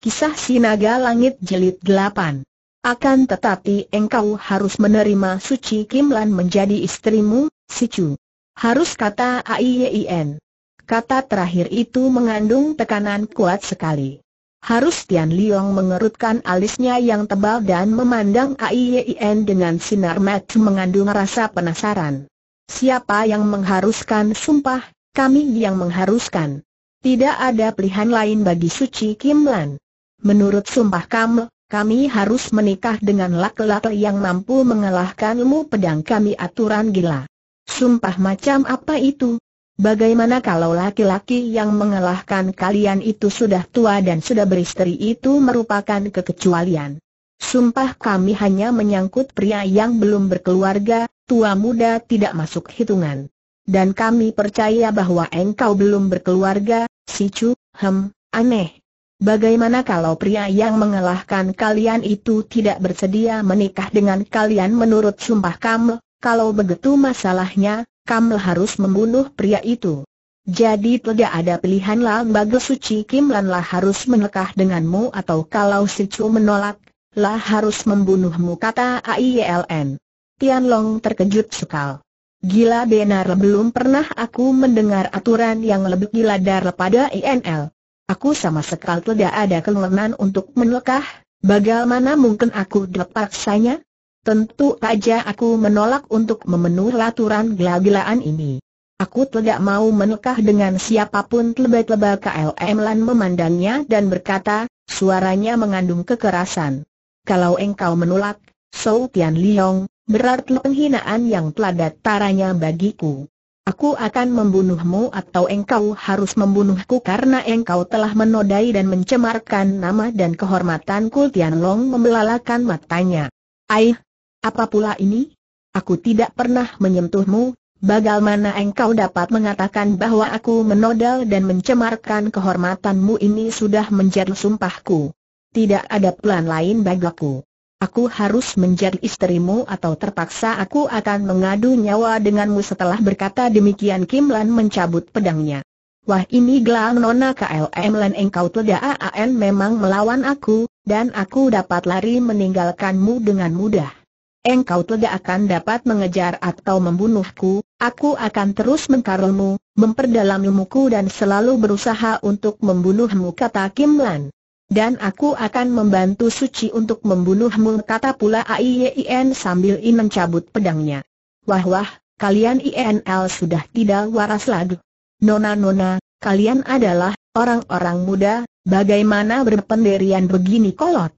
Kisah Sinaga Langit Jelit 8 Akan tetapi engkau harus menerima Suci Kimlan menjadi istrimu, si Chu. Harus kata AIYIN. Kata terakhir itu mengandung tekanan kuat sekali. Harus Tian Liong mengerutkan alisnya yang tebal dan memandang AIYIN dengan sinar mata mengandung rasa penasaran. Siapa yang mengharuskan sumpah, kami yang mengharuskan. Tidak ada pilihan lain bagi Suci Kimlan. Menurut sumpah kami, kami harus menikah dengan laki-laki yang mampu mengalahkanmu pedang kami aturan gila. Sumpah macam apa itu? Bagaimana kalau laki-laki yang mengalahkan kalian itu sudah tua dan sudah beristri itu merupakan kekecualian? Sumpah kami hanya menyangkut pria yang belum berkeluarga, tua muda tidak masuk hitungan. Dan kami percaya bahwa engkau belum berkeluarga, si Chu, hem, aneh. Bagaimana kalau pria yang mengalahkan kalian itu tidak bersedia menikah dengan kalian menurut sumpah Kamel? Kalau begitu masalahnya, Kamel harus membunuh pria itu. Jadi tidak ada pilihan lah bagi Suci Kim Lan lah harus menikah denganmu atau kalau si Chu menolak, lah harus membunuhmu kata AILN. Tian Long terkejut sekali. Gila benar belum pernah aku mendengar aturan yang lebih gila daripada INL. Aku sama sekali tidak ada kelemahan untuk menolak. bagaimana mungkin aku dapaksanya? Tentu saja aku menolak untuk memenuhi laturan gelagilaan ini. Aku tidak mau menelekah dengan siapapun lebay-lebay KLM Lan memandangnya dan berkata, suaranya mengandung kekerasan. Kalau engkau menolak, Sou Tian Liong, berarti penghinaan yang telah taranya bagiku aku akan membunuhmu atau engkau harus membunuhku karena engkau telah menodai dan mencemarkan nama dan kehormatan Kul Tian membelalakan matanya. Aih, apa pula ini? Aku tidak pernah menyentuhmu, bagaimana engkau dapat mengatakan bahwa aku menodal dan mencemarkan kehormatanmu ini sudah menjadi sumpahku. Tidak ada plan lain bagiku. Aku harus menjadi istrimu atau terpaksa aku akan mengadu nyawa denganmu setelah berkata demikian Kim Lan mencabut pedangnya. Wah ini gelang nona KLM Lan engkau tidak AAN memang melawan aku, dan aku dapat lari meninggalkanmu dengan mudah. Engkau tidak akan dapat mengejar atau membunuhku, aku akan terus mengkarulmu, memperdalam ilmuku dan selalu berusaha untuk membunuhmu kata Kim Lan dan aku akan membantu Suci untuk membunuhmu kata pula Aiyen sambil ingin mencabut pedangnya. Wah wah, kalian INL sudah tidak waras lagi. Nona-nona, kalian adalah orang-orang muda, bagaimana berpendirian begini kolot?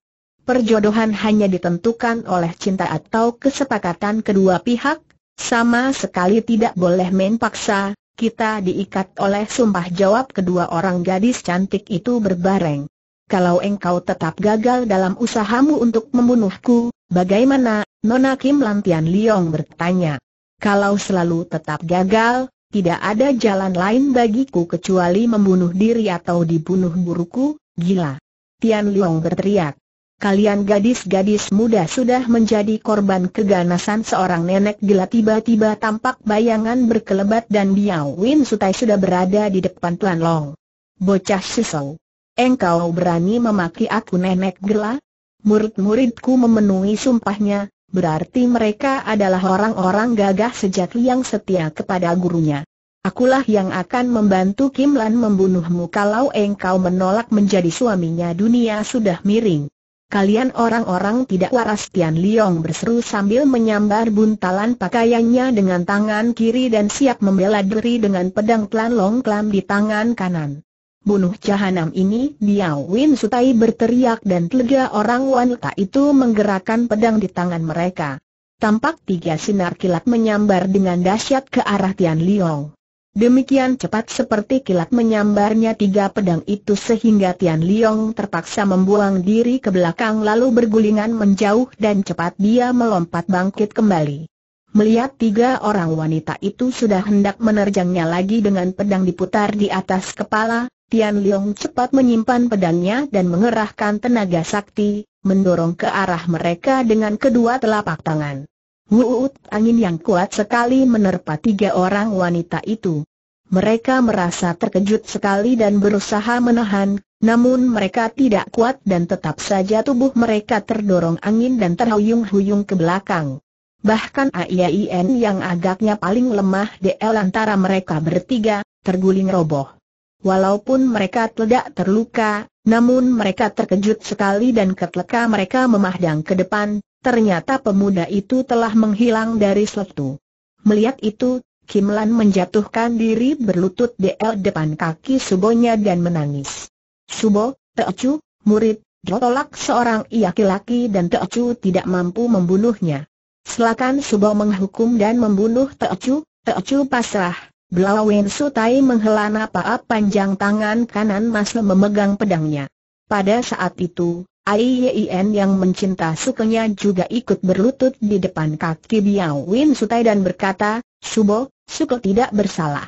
Perjodohan hanya ditentukan oleh cinta atau kesepakatan kedua pihak, sama sekali tidak boleh main paksa, kita diikat oleh sumpah jawab kedua orang gadis cantik itu berbareng kalau engkau tetap gagal dalam usahamu untuk membunuhku, bagaimana, Nona Kim Lantian Liong bertanya. Kalau selalu tetap gagal, tidak ada jalan lain bagiku kecuali membunuh diri atau dibunuh buruku, gila. Tian Liong berteriak. Kalian gadis-gadis muda sudah menjadi korban keganasan seorang nenek gila tiba-tiba tampak bayangan berkelebat dan Biao Win Sutai sudah berada di depan Tuan Long. Bocah sisau engkau berani memaki aku nenek gila? Murid-muridku memenuhi sumpahnya, berarti mereka adalah orang-orang gagah sejati yang setia kepada gurunya. Akulah yang akan membantu Kim Lan membunuhmu kalau engkau menolak menjadi suaminya dunia sudah miring. Kalian orang-orang tidak waras Tian Liong berseru sambil menyambar buntalan pakaiannya dengan tangan kiri dan siap membela diri dengan pedang Tlan Long Klam di tangan kanan bunuh jahanam ini, Biao Win Sutai berteriak dan tiga orang wanita itu menggerakkan pedang di tangan mereka. Tampak tiga sinar kilat menyambar dengan dahsyat ke arah Tian Liong. Demikian cepat seperti kilat menyambarnya tiga pedang itu sehingga Tian Liong terpaksa membuang diri ke belakang lalu bergulingan menjauh dan cepat dia melompat bangkit kembali. Melihat tiga orang wanita itu sudah hendak menerjangnya lagi dengan pedang diputar di atas kepala, Tian Liang cepat menyimpan pedangnya dan mengerahkan tenaga sakti, mendorong ke arah mereka dengan kedua telapak tangan. Wuut angin yang kuat sekali menerpa tiga orang wanita itu. Mereka merasa terkejut sekali dan berusaha menahan, namun mereka tidak kuat dan tetap saja tubuh mereka terdorong angin dan terhuyung-huyung ke belakang. Bahkan AIAIN yang agaknya paling lemah DL antara mereka bertiga, terguling roboh. Walaupun mereka tidak terluka, namun mereka terkejut sekali dan ketika mereka memandang ke depan, ternyata pemuda itu telah menghilang dari seletu. Melihat itu, Kim Lan menjatuhkan diri berlutut di depan kaki Subonya dan menangis. Subo, Teocu, murid, Tolak seorang laki-laki dan Teocu tidak mampu membunuhnya. Selakan Subo menghukum dan membunuh Teocu, Teocu pasrah. Blawen Sutai menghela napas panjang tangan kanan masih memegang pedangnya. Pada saat itu, Aiyin yang mencinta sukanya juga ikut berlutut di depan kaki Biao Sutai dan berkata, Subo, Suko tidak bersalah.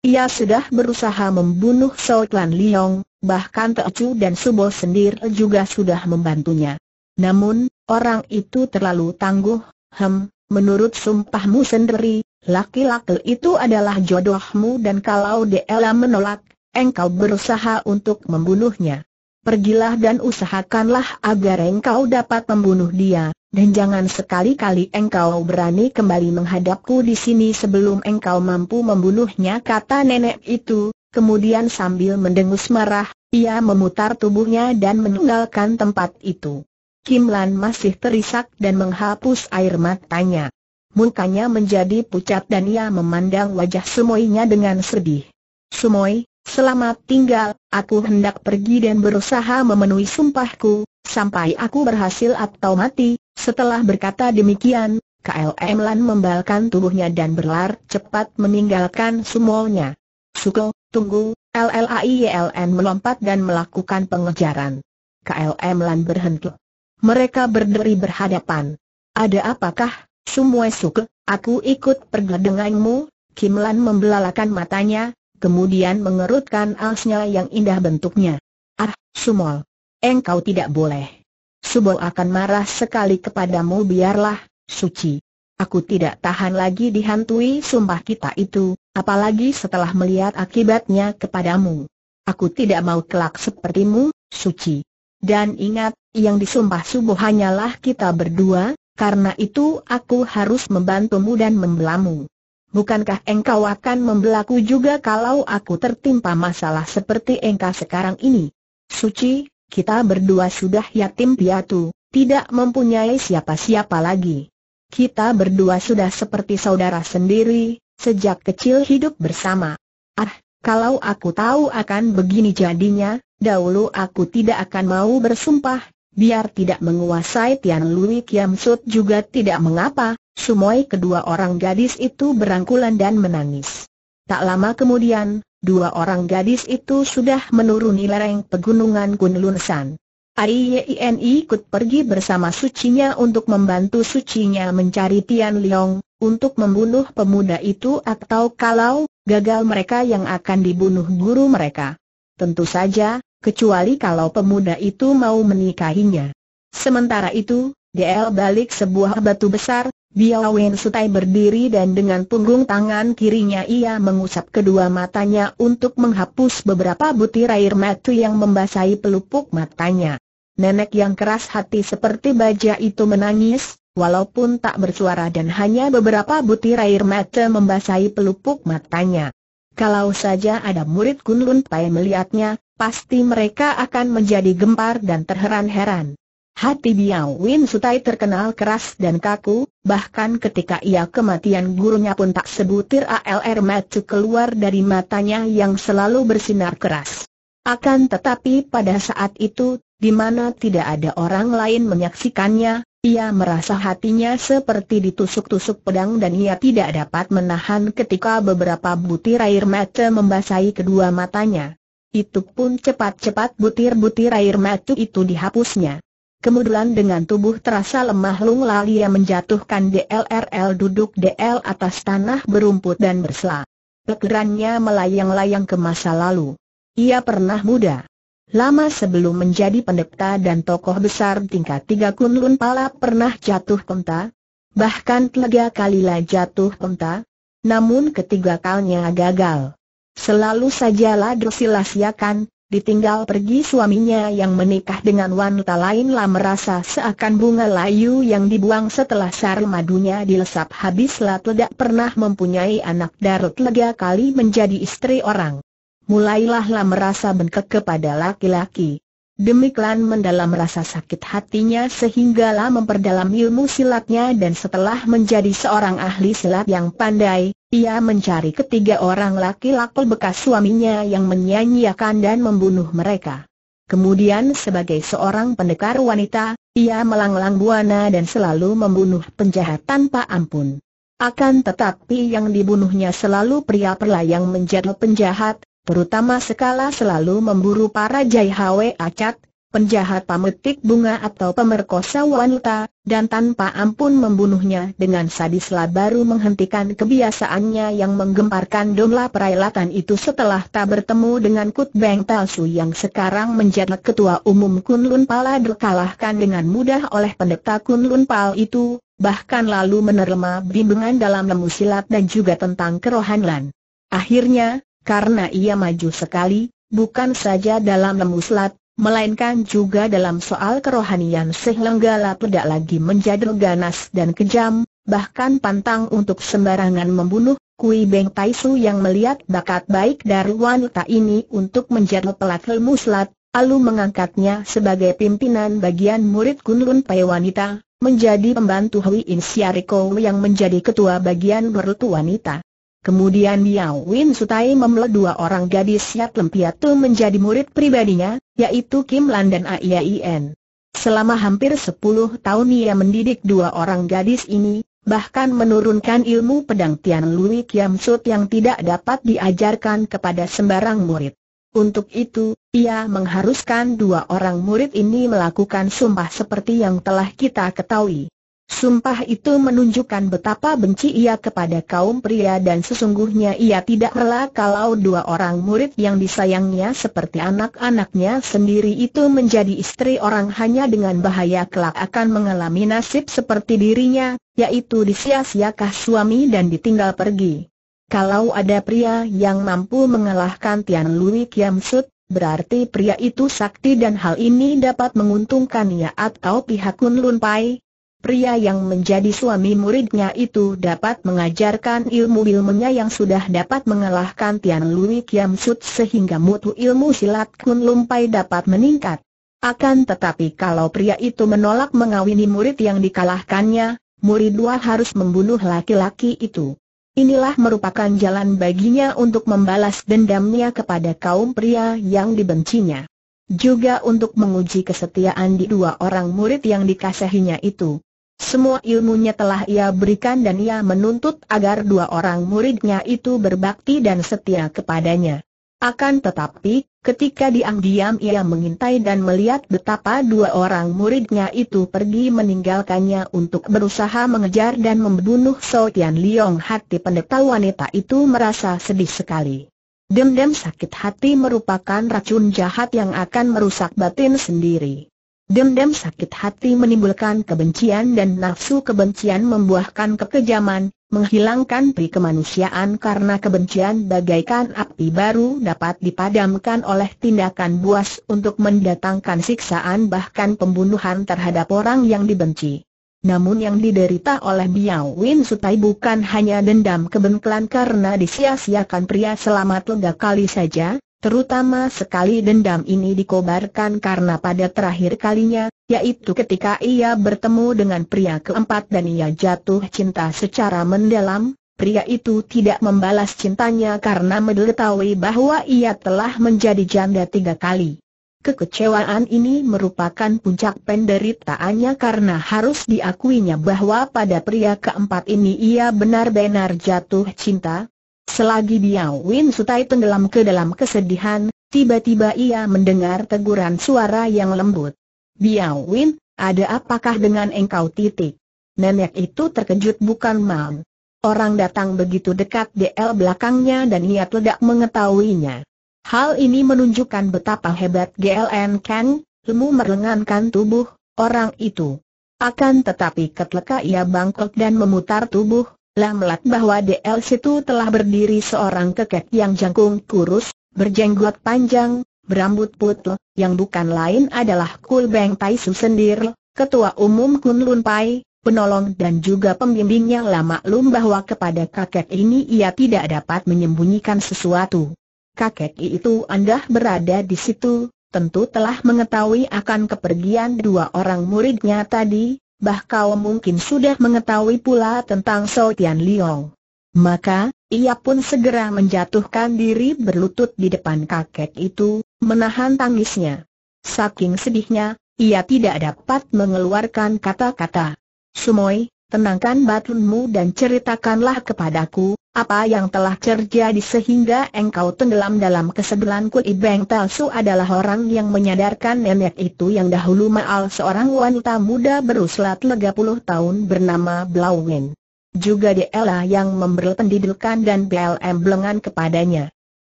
Ia sudah berusaha membunuh Sultan Liong, bahkan Teocu dan Subo sendiri juga sudah membantunya. Namun, orang itu terlalu tangguh, hem, Menurut sumpahmu sendiri, laki-laki itu adalah jodohmu dan kalau dia menolak, engkau berusaha untuk membunuhnya. Pergilah dan usahakanlah agar engkau dapat membunuh dia, dan jangan sekali-kali engkau berani kembali menghadapku di sini sebelum engkau mampu membunuhnya kata nenek itu, kemudian sambil mendengus marah, ia memutar tubuhnya dan meninggalkan tempat itu. Kim Lan masih terisak dan menghapus air matanya. Mukanya menjadi pucat dan ia memandang wajah Sumoynya dengan sedih. Sumoy, selamat tinggal, aku hendak pergi dan berusaha memenuhi sumpahku, sampai aku berhasil atau mati. Setelah berkata demikian, KLM Lan membalkan tubuhnya dan berlari cepat meninggalkan Sumoynya. Suko, tunggu, LLAIELN melompat dan melakukan pengejaran. KLM Lan berhenti. Mereka berderi berhadapan. Ada apakah, Sumwe Suke, aku ikut pergi denganmu? Kim Lan membelalakan matanya, kemudian mengerutkan alisnya yang indah bentuknya. Ah, Sumol. Engkau tidak boleh. Subol akan marah sekali kepadamu biarlah, suci. Aku tidak tahan lagi dihantui sumpah kita itu, apalagi setelah melihat akibatnya kepadamu. Aku tidak mau kelak sepertimu, suci. Dan ingat, yang disumpah subuh hanyalah kita berdua, karena itu aku harus membantumu dan membelamu. Bukankah engkau akan membelaku juga kalau aku tertimpa masalah seperti engkau sekarang ini? Suci, kita berdua sudah yatim piatu, tidak mempunyai siapa-siapa lagi. Kita berdua sudah seperti saudara sendiri, sejak kecil hidup bersama. Ah, kalau aku tahu akan begini jadinya, dahulu aku tidak akan mau bersumpah, Biar tidak menguasai Tian Lui Kiam Sut juga tidak mengapa, Semua kedua orang gadis itu berangkulan dan menangis. Tak lama kemudian, dua orang gadis itu sudah menuruni lereng pegunungan Kunlun San. Ari ikut pergi bersama sucinya untuk membantu sucinya mencari Tian Liong, untuk membunuh pemuda itu atau kalau gagal mereka yang akan dibunuh guru mereka. Tentu saja, kecuali kalau pemuda itu mau menikahinya. Sementara itu, DL balik sebuah batu besar, Biao Wen Sutai berdiri dan dengan punggung tangan kirinya ia mengusap kedua matanya untuk menghapus beberapa butir air mata yang membasahi pelupuk matanya. Nenek yang keras hati seperti baja itu menangis, walaupun tak bersuara dan hanya beberapa butir air mata membasahi pelupuk matanya. Kalau saja ada murid Kunlun Pai melihatnya, pasti mereka akan menjadi gempar dan terheran-heran. Hati Biao Win Sutai terkenal keras dan kaku, bahkan ketika ia kematian gurunya pun tak sebutir ALR matu keluar dari matanya yang selalu bersinar keras. Akan tetapi pada saat itu, di mana tidak ada orang lain menyaksikannya, ia merasa hatinya seperti ditusuk-tusuk pedang dan ia tidak dapat menahan ketika beberapa butir air mata membasahi kedua matanya. Itu pun cepat-cepat butir-butir air matu itu dihapusnya. Kemudian dengan tubuh terasa lemah lung lalia menjatuhkan DLRL duduk DL atas tanah berumput dan bersela. Pekerannya melayang-layang ke masa lalu. Ia pernah muda. Lama sebelum menjadi pendeta dan tokoh besar tingkat tiga Kunlun Pala pernah jatuh kenta. Bahkan telaga kalilah jatuh kenta. Namun ketiga kalinya gagal. Selalu saja lah siakan, ya ditinggal pergi suaminya yang menikah dengan wanita lain lah merasa seakan bunga layu yang dibuang setelah sar madunya dilesap habis lah tidak pernah mempunyai anak Darut lega kali menjadi istri orang. Mulailah lah merasa bengkak kepada laki-laki. Demikian mendalam rasa sakit hatinya sehingga sehinggalah memperdalam ilmu silatnya dan setelah menjadi seorang ahli silat yang pandai, ia mencari ketiga orang laki-laki bekas suaminya yang menyanyiakan dan membunuh mereka. Kemudian sebagai seorang pendekar wanita, ia melanglang buana dan selalu membunuh penjahat tanpa ampun. Akan tetapi yang dibunuhnya selalu pria-pria yang menjadi penjahat, Terutama sekala selalu memburu para Jai hawe Acat, penjahat pametik bunga atau pemerkosa wanita, dan tanpa ampun membunuhnya dengan sadislah baru menghentikan kebiasaannya yang menggemparkan domla perailatan itu setelah tak bertemu dengan Kut Beng Talsu yang sekarang menjadi ketua umum Kunlun Pala dikalahkan dengan mudah oleh pendeta Kunlun Pal itu, bahkan lalu menerima bimbingan dalam lemu silat dan juga tentang kerohanian. Akhirnya, karena ia maju sekali, bukan saja dalam lemuslat, melainkan juga dalam soal kerohanian Sehenggala tidak lagi menjadi ganas dan kejam, bahkan pantang untuk sembarangan membunuh, Kui Beng Taisu yang melihat bakat baik dari wanita ini untuk menjadi pelat lemuslat, lalu mengangkatnya sebagai pimpinan bagian murid Kunlun Pai Wanita, menjadi pembantu Hui In Siariko yang menjadi ketua bagian berut wanita. Kemudian Miao Win Sutai memela dua orang gadis Yat Lempiatu menjadi murid pribadinya, yaitu Kim Lan dan Ien. Selama hampir sepuluh tahun ia mendidik dua orang gadis ini, bahkan menurunkan ilmu pedang Tian Lui Kiam Sut yang tidak dapat diajarkan kepada sembarang murid. Untuk itu, ia mengharuskan dua orang murid ini melakukan sumpah seperti yang telah kita ketahui. Sumpah itu menunjukkan betapa benci ia kepada kaum pria dan sesungguhnya ia tidak rela kalau dua orang murid yang disayangnya seperti anak-anaknya sendiri itu menjadi istri orang hanya dengan bahaya kelak akan mengalami nasib seperti dirinya, yaitu disia-siakah suami dan ditinggal pergi. Kalau ada pria yang mampu mengalahkan Tian Lui Kiam Sut, berarti pria itu sakti dan hal ini dapat menguntungkan ia atau pihak Kun Lun Pai, pria yang menjadi suami muridnya itu dapat mengajarkan ilmu-ilmunya yang sudah dapat mengalahkan Tian Lui Kiam Sut sehingga mutu ilmu silat Kun Lumpai dapat meningkat. Akan tetapi kalau pria itu menolak mengawini murid yang dikalahkannya, murid dua harus membunuh laki-laki itu. Inilah merupakan jalan baginya untuk membalas dendamnya kepada kaum pria yang dibencinya. Juga untuk menguji kesetiaan di dua orang murid yang dikasihinya itu. Semua ilmunya telah ia berikan dan ia menuntut agar dua orang muridnya itu berbakti dan setia kepadanya. Akan tetapi, ketika diam-diam ia mengintai dan melihat betapa dua orang muridnya itu pergi meninggalkannya untuk berusaha mengejar dan membunuh Sotian Tian Liong hati pendeta wanita itu merasa sedih sekali. Dem-dem sakit hati merupakan racun jahat yang akan merusak batin sendiri. Dendam sakit hati menimbulkan kebencian dan nafsu kebencian membuahkan kekejaman, menghilangkan pri kemanusiaan karena kebencian bagaikan api baru dapat dipadamkan oleh tindakan buas untuk mendatangkan siksaan bahkan pembunuhan terhadap orang yang dibenci. Namun yang diderita oleh Biao Win Sutai bukan hanya dendam kebencian karena disia-siakan pria selamat lega kali saja, Terutama sekali dendam ini dikobarkan karena pada terakhir kalinya, yaitu ketika ia bertemu dengan pria keempat dan ia jatuh cinta secara mendalam, pria itu tidak membalas cintanya karena mengetahui bahwa ia telah menjadi janda tiga kali. Kekecewaan ini merupakan puncak penderitaannya karena harus diakuinya bahwa pada pria keempat ini ia benar-benar jatuh cinta, Selagi Biao Win Sutai tenggelam ke dalam kesedihan, tiba-tiba ia mendengar teguran suara yang lembut. Biao Win, ada apakah dengan engkau titik? Nenek itu terkejut bukan mau. Orang datang begitu dekat DL belakangnya dan ia tidak mengetahuinya. Hal ini menunjukkan betapa hebat GLN Kang, lemu merengankan tubuh, orang itu. Akan tetapi ketika ia bangkok dan memutar tubuh, Lamlat bahwa DL situ telah berdiri seorang kekek yang jangkung kurus, berjenggot panjang, berambut putih, yang bukan lain adalah Kul Beng Tai Su sendir, ketua umum Kun Lun Pai, penolong dan juga pembimbingnya lama maklum bahwa kepada kakek ini ia tidak dapat menyembunyikan sesuatu. Kakek itu anda berada di situ, tentu telah mengetahui akan kepergian dua orang muridnya tadi, bah mungkin sudah mengetahui pula tentang So Tian Liong. Maka, ia pun segera menjatuhkan diri berlutut di depan kakek itu, menahan tangisnya. Saking sedihnya, ia tidak dapat mengeluarkan kata-kata. Sumoy, tenangkan mu dan ceritakanlah kepadaku, apa yang telah terjadi sehingga engkau tenggelam dalam kesebelan Kui Beng Talsu adalah orang yang menyadarkan nenek itu yang dahulu maal seorang wanita muda berusia puluh tahun bernama Blauwin. Juga lah yang memberi pendidikan dan BLM belengan kepadanya.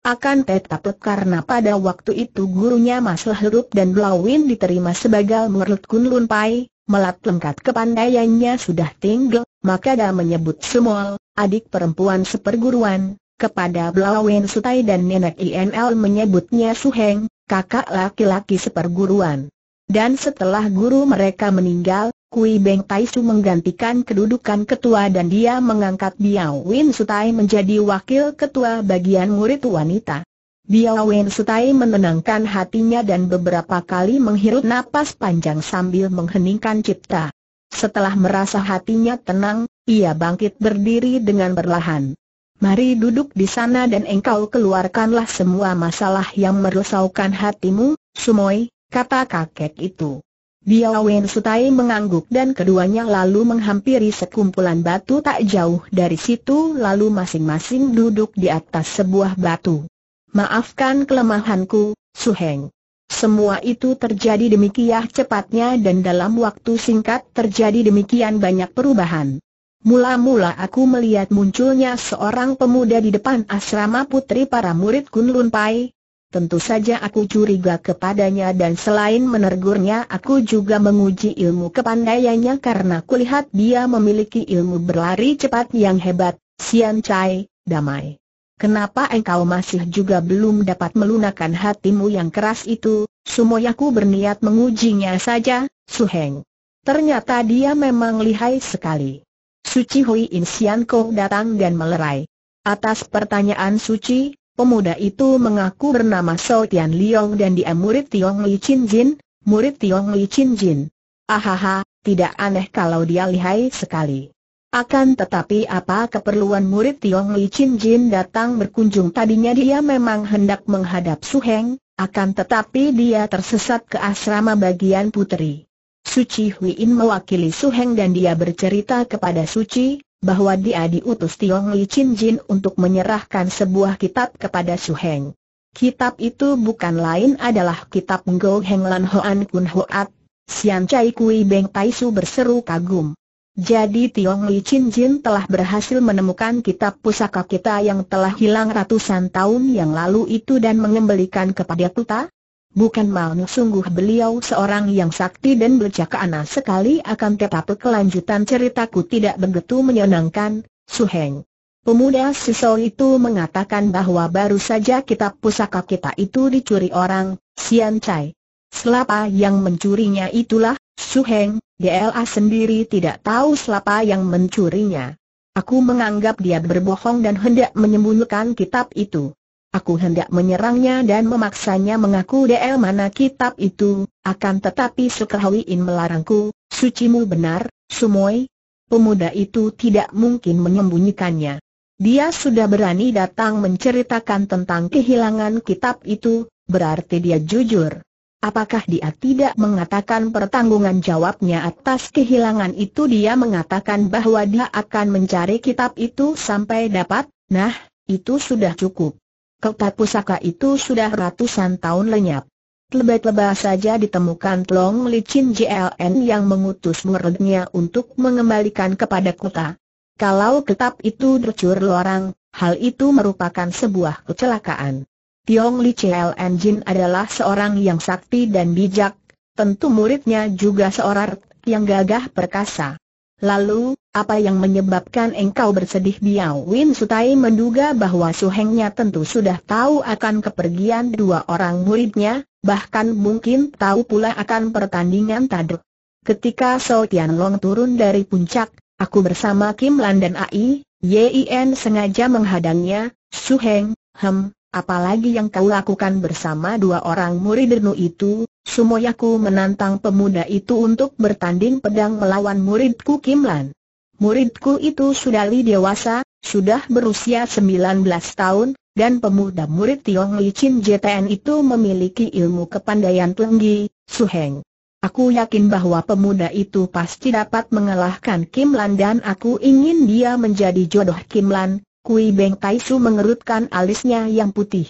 Akan tetapi karena pada waktu itu gurunya Mas Lahrup dan Blauwin diterima sebagai murid Kun Lun Pai, melat lengkat kepandaiannya sudah tinggal, maka dia menyebut semua adik perempuan seperguruan, kepada Blawen Sutai dan nenek INL menyebutnya Suheng, kakak laki-laki seperguruan. Dan setelah guru mereka meninggal, Kui Beng Taisu menggantikan kedudukan ketua dan dia mengangkat Biao Win Sutai menjadi wakil ketua bagian murid wanita. Biao Win Sutai menenangkan hatinya dan beberapa kali menghirup napas panjang sambil mengheningkan cipta. Setelah merasa hatinya tenang, ia bangkit berdiri dengan perlahan. Mari duduk di sana dan engkau keluarkanlah semua masalah yang merusaukan hatimu, Sumoi, kata kakek itu. Biao Wen Sutai mengangguk dan keduanya lalu menghampiri sekumpulan batu tak jauh dari situ lalu masing-masing duduk di atas sebuah batu. Maafkan kelemahanku, Suheng. Semua itu terjadi demikian cepatnya dan dalam waktu singkat terjadi demikian banyak perubahan. Mula-mula aku melihat munculnya seorang pemuda di depan asrama putri para murid Kunlun Pai. Tentu saja aku curiga kepadanya dan selain menergurnya aku juga menguji ilmu kepandaiannya karena kulihat dia memiliki ilmu berlari cepat yang hebat, Sian Chai, damai. Kenapa engkau masih juga belum dapat melunakkan hatimu yang keras itu? Sumoyaku berniat mengujinya saja, Su Heng. Ternyata dia memang lihai sekali. Suci Hui Insian Kong datang dan melerai. Atas pertanyaan Suci, pemuda itu mengaku bernama Sao Tian Liong dan dia murid Tiong Li Chin Jin, murid Tiong Li Chin Jin. Ahaha, tidak aneh kalau dia lihai sekali. Akan tetapi apa keperluan murid Tiong Li Chin Jin datang berkunjung tadinya dia memang hendak menghadap Su Heng, akan tetapi dia tersesat ke asrama bagian puteri. Suci Huiin mewakili Su Heng dan dia bercerita kepada Su Suci, bahwa dia diutus Tiong Li Chin Jin untuk menyerahkan sebuah kitab kepada Su Heng. Kitab itu bukan lain adalah kitab Ngo Heng Lan Hoan Kun Hoat, Sian Chai Kui Beng Tai Su berseru kagum. Jadi Tiong Li Chin Jin telah berhasil menemukan kitab pusaka kita yang telah hilang ratusan tahun yang lalu itu dan mengembalikan kepada kita? Bukan malu sungguh beliau seorang yang sakti dan anak sekali akan tetapi kelanjutan ceritaku tidak begitu menyenangkan, Su Heng. Pemuda Siso itu mengatakan bahwa baru saja kitab pusaka kita itu dicuri orang, Sian Chai. Selapa yang mencurinya itulah, Su Heng, DLA sendiri tidak tahu selapa yang mencurinya. Aku menganggap dia berbohong dan hendak menyembunyikan kitab itu. Aku hendak menyerangnya dan memaksanya mengaku DL mana kitab itu, akan tetapi Sukahwiin melarangku, sucimu benar, Sumoy. Pemuda itu tidak mungkin menyembunyikannya. Dia sudah berani datang menceritakan tentang kehilangan kitab itu, berarti dia jujur. Apakah dia tidak mengatakan pertanggungan jawabnya atas kehilangan itu dia mengatakan bahwa dia akan mencari kitab itu sampai dapat, nah, itu sudah cukup. Kertas pusaka itu sudah ratusan tahun lenyap. Lebah-lebah saja ditemukan Tlong Licin JLN yang mengutus muridnya untuk mengembalikan kepada kota. Kalau kitab itu dicur lorang, hal itu merupakan sebuah kecelakaan. Tiong Li L Jin adalah seorang yang sakti dan bijak, tentu muridnya juga seorang yang gagah perkasa. Lalu, apa yang menyebabkan engkau bersedih Biao Win Sutai menduga bahwa suhengnya tentu sudah tahu akan kepergian dua orang muridnya, bahkan mungkin tahu pula akan pertandingan taduk. Ketika Sao Tian Long turun dari puncak, aku bersama Kim Lan dan Ai, Yin sengaja menghadangnya, Suheng, Hem, Apalagi yang kau lakukan bersama dua orang murid muridmu itu, Sumoyaku menantang pemuda itu untuk bertanding pedang melawan muridku Kimlan. Muridku itu sudah li dewasa, sudah berusia 19 tahun, dan pemuda murid Tiong Li Chin JTN itu memiliki ilmu kepandaian tinggi, Su Heng. Aku yakin bahwa pemuda itu pasti dapat mengalahkan Kim Lan dan aku ingin dia menjadi jodoh Kim Lan, Kui Beng Su mengerutkan alisnya yang putih.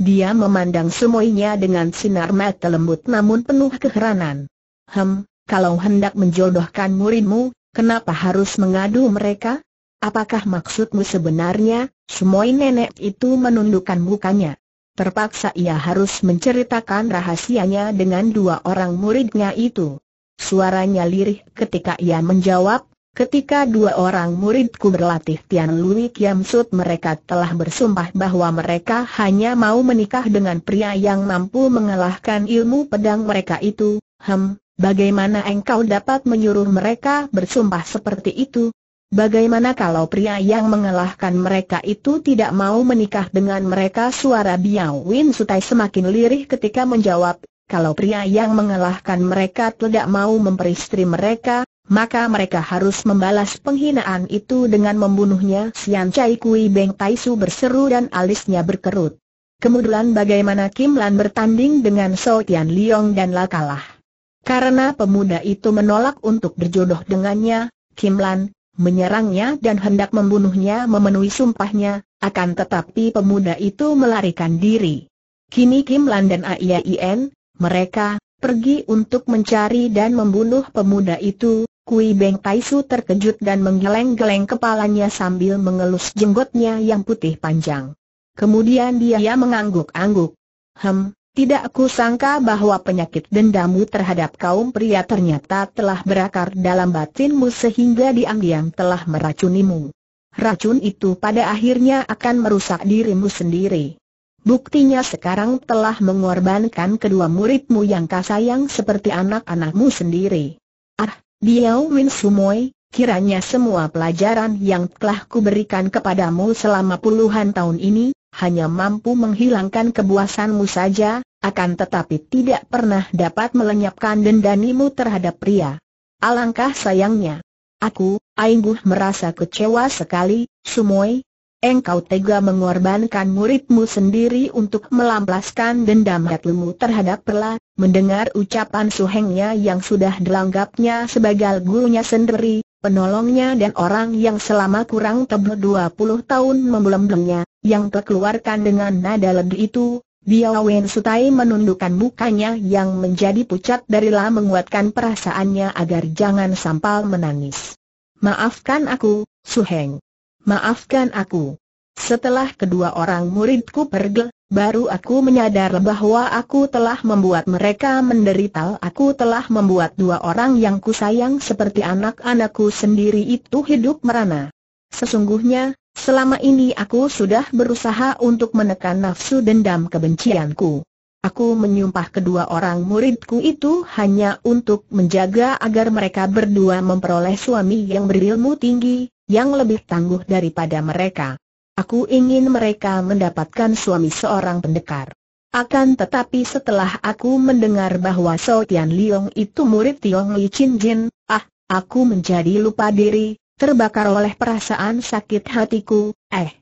Dia memandang semuanya dengan sinar mata lembut namun penuh keheranan. Hem, kalau hendak menjodohkan muridmu, kenapa harus mengadu mereka? Apakah maksudmu sebenarnya, semua nenek itu menundukkan mukanya. Terpaksa ia harus menceritakan rahasianya dengan dua orang muridnya itu. Suaranya lirih ketika ia menjawab, Ketika dua orang muridku berlatih Tian Lui Kiam Sut mereka telah bersumpah bahwa mereka hanya mau menikah dengan pria yang mampu mengalahkan ilmu pedang mereka itu. Hem, bagaimana engkau dapat menyuruh mereka bersumpah seperti itu? Bagaimana kalau pria yang mengalahkan mereka itu tidak mau menikah dengan mereka? Suara Biao Win Sutai semakin lirih ketika menjawab, kalau pria yang mengalahkan mereka tidak mau memperistri mereka, maka mereka harus membalas penghinaan itu dengan membunuhnya. Sian Chai Kui Beng Tai Su berseru dan alisnya berkerut. Kemudian bagaimana Kim Lan bertanding dengan So Tian Liong dan La kalah. Karena pemuda itu menolak untuk berjodoh dengannya, Kim Lan menyerangnya dan hendak membunuhnya memenuhi sumpahnya, akan tetapi pemuda itu melarikan diri. Kini Kim Lan dan Aiyien, mereka pergi untuk mencari dan membunuh pemuda itu. Kui Beng Taisu terkejut dan menggeleng-geleng kepalanya sambil mengelus jenggotnya yang putih panjang. Kemudian dia mengangguk-angguk. Hem, tidak aku sangka bahwa penyakit dendammu terhadap kaum pria ternyata telah berakar dalam batinmu sehingga diam-diam telah meracunimu. Racun itu pada akhirnya akan merusak dirimu sendiri. Buktinya sekarang telah mengorbankan kedua muridmu yang kasayang seperti anak-anakmu sendiri. Ah, Diao Win Sumoy, kiranya semua pelajaran yang telah kuberikan kepadamu selama puluhan tahun ini, hanya mampu menghilangkan kebuasanmu saja, akan tetapi tidak pernah dapat melenyapkan dendanimu terhadap pria. Alangkah sayangnya. Aku, Aingguh merasa kecewa sekali, Sumoy, engkau tega mengorbankan muridmu sendiri untuk melampiaskan dendam hatimu terhadap Perla, mendengar ucapan suhengnya yang sudah dilanggapnya sebagai gurunya sendiri, penolongnya dan orang yang selama kurang tebel 20 tahun membelembungnya, yang terkeluarkan dengan nada lebih itu, Biao Wen Sutai menundukkan mukanya yang menjadi pucat darilah menguatkan perasaannya agar jangan sampal menangis. Maafkan aku, Suheng maafkan aku. Setelah kedua orang muridku pergi, baru aku menyadar bahwa aku telah membuat mereka menderita. Aku telah membuat dua orang yang kusayang seperti anak-anakku sendiri itu hidup merana. Sesungguhnya, selama ini aku sudah berusaha untuk menekan nafsu dendam kebencianku. Aku menyumpah kedua orang muridku itu hanya untuk menjaga agar mereka berdua memperoleh suami yang berilmu tinggi, yang lebih tangguh daripada mereka. Aku ingin mereka mendapatkan suami seorang pendekar. Akan tetapi setelah aku mendengar bahwa So Tian Liong itu murid Tiong Li Chin Jin, ah, aku menjadi lupa diri, terbakar oleh perasaan sakit hatiku, eh.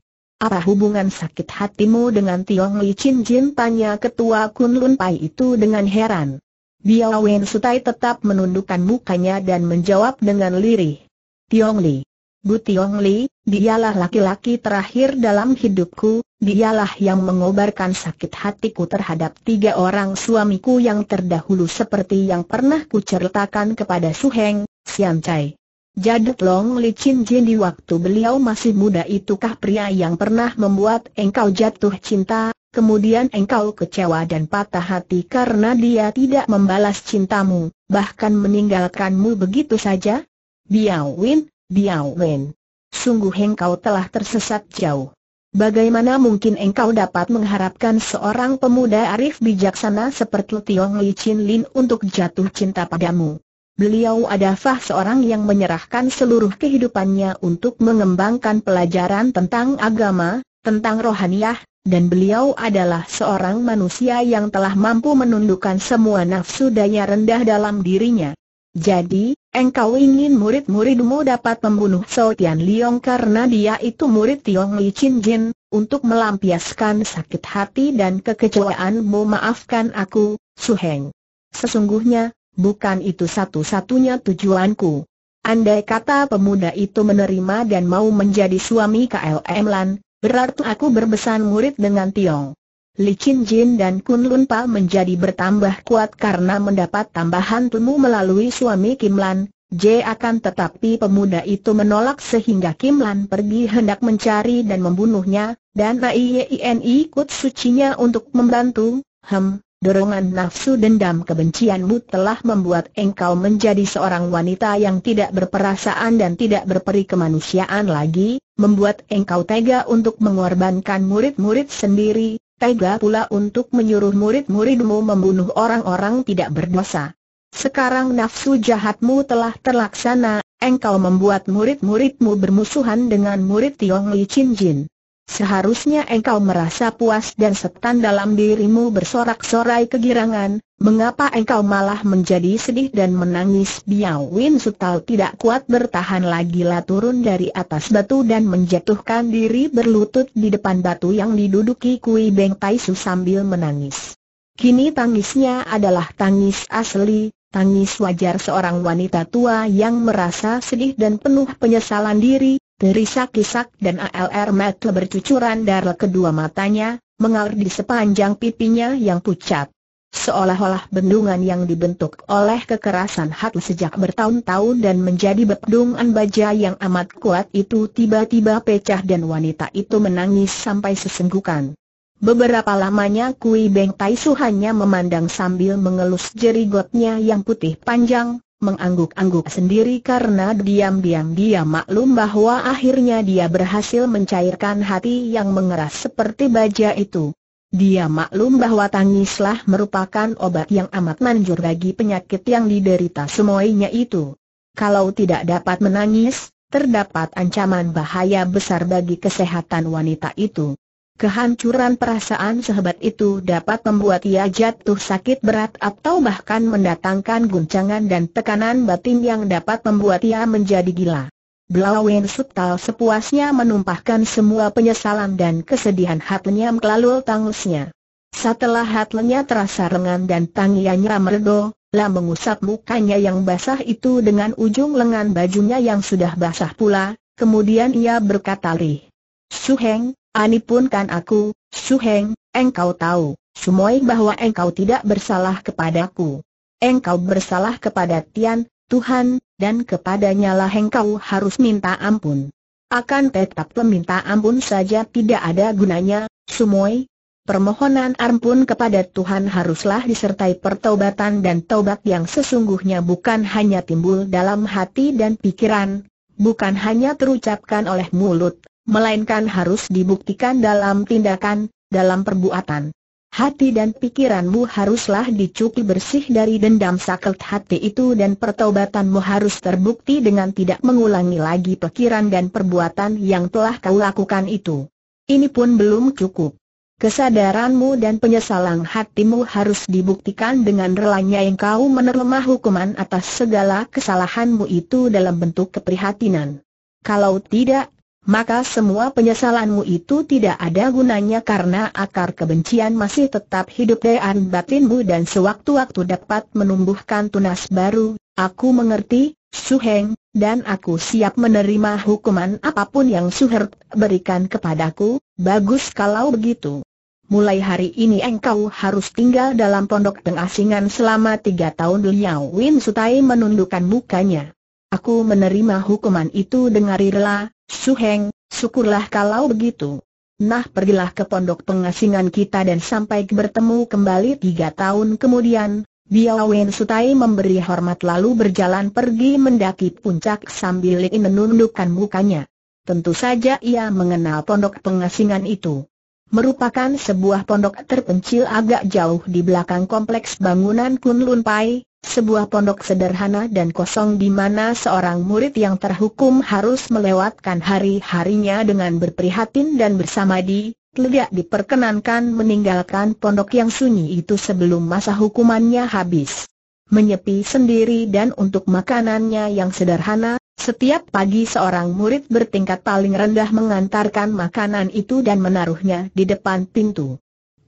Apa hubungan sakit hatimu dengan Tiong Li Chin Jin? Tanya ketua Kun Lun Pai itu dengan heran. Biao Wen Sutai tetap menundukkan mukanya dan menjawab dengan lirih. Tiong Li. Bu Tiong Li, dialah laki-laki terakhir dalam hidupku, dialah yang mengobarkan sakit hatiku terhadap tiga orang suamiku yang terdahulu seperti yang pernah kuceritakan kepada Su Heng, Sian Chai. Jadut Long Li Chin Jin di waktu beliau masih muda itukah pria yang pernah membuat engkau jatuh cinta, kemudian engkau kecewa dan patah hati karena dia tidak membalas cintamu, bahkan meninggalkanmu begitu saja? Biao Win, Biao Win. Sungguh engkau telah tersesat jauh. Bagaimana mungkin engkau dapat mengharapkan seorang pemuda arif bijaksana seperti Tiong Li Chin Lin untuk jatuh cinta padamu? Beliau adalah seorang yang menyerahkan seluruh kehidupannya untuk mengembangkan pelajaran tentang agama, tentang rohaniah, dan beliau adalah seorang manusia yang telah mampu menundukkan semua nafsu daya rendah dalam dirinya. Jadi, engkau ingin murid-muridmu dapat membunuh Sao Tian Liong karena dia itu murid Tiong Li Chin Jin, untuk melampiaskan sakit hati dan kekecewaanmu maafkan aku, Su Heng. Sesungguhnya, bukan itu satu-satunya tujuanku. Andai kata pemuda itu menerima dan mau menjadi suami KLM Lan, berarti aku berbesan murid dengan Tiong. Li Chin Jin dan Kun Lun Pa menjadi bertambah kuat karena mendapat tambahan tumbuh melalui suami Kim Lan, J akan tetapi pemuda itu menolak sehingga Kim Lan pergi hendak mencari dan membunuhnya, dan Aiyeni ikut sucinya untuk membantu, hem, dorongan nafsu dendam kebencianmu telah membuat engkau menjadi seorang wanita yang tidak berperasaan dan tidak berperi kemanusiaan lagi, membuat engkau tega untuk mengorbankan murid-murid sendiri, tega pula untuk menyuruh murid-muridmu membunuh orang-orang tidak berdosa. Sekarang nafsu jahatmu telah terlaksana, engkau membuat murid-muridmu bermusuhan dengan murid Tiong Li Chin Jin. Seharusnya engkau merasa puas dan setan dalam dirimu bersorak-sorai kegirangan, mengapa engkau malah menjadi sedih dan menangis? Biao Win Sutau tidak kuat bertahan lagi lah turun dari atas batu dan menjatuhkan diri berlutut di depan batu yang diduduki Kui Beng Tai Su sambil menangis. Kini tangisnya adalah tangis asli, tangis wajar seorang wanita tua yang merasa sedih dan penuh penyesalan diri, Terisak-isak dan ALR mata bercucuran darah kedua matanya, mengalir di sepanjang pipinya yang pucat. Seolah-olah bendungan yang dibentuk oleh kekerasan hati sejak bertahun-tahun dan menjadi bendungan baja yang amat kuat itu tiba-tiba pecah dan wanita itu menangis sampai sesenggukan. Beberapa lamanya Kui Beng Tai Su hanya memandang sambil mengelus jerigotnya yang putih panjang, mengangguk-angguk sendiri karena diam-diam dia maklum bahwa akhirnya dia berhasil mencairkan hati yang mengeras seperti baja itu. Dia maklum bahwa tangislah merupakan obat yang amat manjur bagi penyakit yang diderita semuanya itu. Kalau tidak dapat menangis, terdapat ancaman bahaya besar bagi kesehatan wanita itu. Kehancuran perasaan sahabat itu dapat membuat ia jatuh sakit berat atau bahkan mendatangkan guncangan dan tekanan batin yang dapat membuat ia menjadi gila. Blauen Sutal sepuasnya menumpahkan semua penyesalan dan kesedihan hatinya melalui tangusnya. Setelah hatinya terasa rengan dan tangisnya meredo, Lam mengusap mukanya yang basah itu dengan ujung lengan bajunya yang sudah basah pula, kemudian ia berkata lih. Suheng, Ani pun kan aku, Suheng, engkau tahu, Sumoy bahwa engkau tidak bersalah kepadaku. Engkau bersalah kepada Tian, Tuhan, dan kepadanya lah engkau harus minta ampun. Akan tetap meminta ampun saja tidak ada gunanya, Sumoy. Permohonan ampun kepada Tuhan haruslah disertai pertobatan dan taubat yang sesungguhnya bukan hanya timbul dalam hati dan pikiran, bukan hanya terucapkan oleh mulut, melainkan harus dibuktikan dalam tindakan, dalam perbuatan. Hati dan pikiranmu haruslah dicuci bersih dari dendam sakit hati itu dan pertobatanmu harus terbukti dengan tidak mengulangi lagi pikiran dan perbuatan yang telah kau lakukan itu. Ini pun belum cukup. Kesadaranmu dan penyesalan hatimu harus dibuktikan dengan relanya yang kau menerima hukuman atas segala kesalahanmu itu dalam bentuk keprihatinan. Kalau tidak, maka semua penyesalanmu itu tidak ada gunanya karena akar kebencian masih tetap hidup dalam batinmu dan sewaktu-waktu dapat menumbuhkan tunas baru. Aku mengerti, Suheng, dan aku siap menerima hukuman apapun yang Suhert berikan kepadaku, bagus kalau begitu. Mulai hari ini engkau harus tinggal dalam pondok pengasingan selama tiga tahun Liao Win Sutai menundukkan mukanya. Aku menerima hukuman itu dengan rela, Heng. syukurlah kalau begitu. Nah pergilah ke pondok pengasingan kita dan sampai bertemu kembali tiga tahun kemudian. Biao Wen Sutai memberi hormat lalu berjalan pergi mendaki puncak sambil ingin menundukkan mukanya. Tentu saja ia mengenal pondok pengasingan itu. Merupakan sebuah pondok terpencil agak jauh di belakang kompleks bangunan Kun Pai, sebuah pondok sederhana dan kosong di mana seorang murid yang terhukum harus melewatkan hari-harinya dengan berprihatin dan bersamadi, tidak diperkenankan meninggalkan pondok yang sunyi itu sebelum masa hukumannya habis. Menyepi sendiri dan untuk makanannya yang sederhana, setiap pagi seorang murid bertingkat paling rendah mengantarkan makanan itu dan menaruhnya di depan pintu.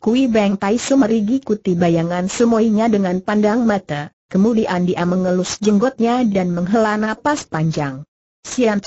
Kui Beng Tai Sumerigi kuti bayangan semuanya dengan pandang mata. Kemudian dia mengelus jenggotnya dan menghela napas panjang. Sian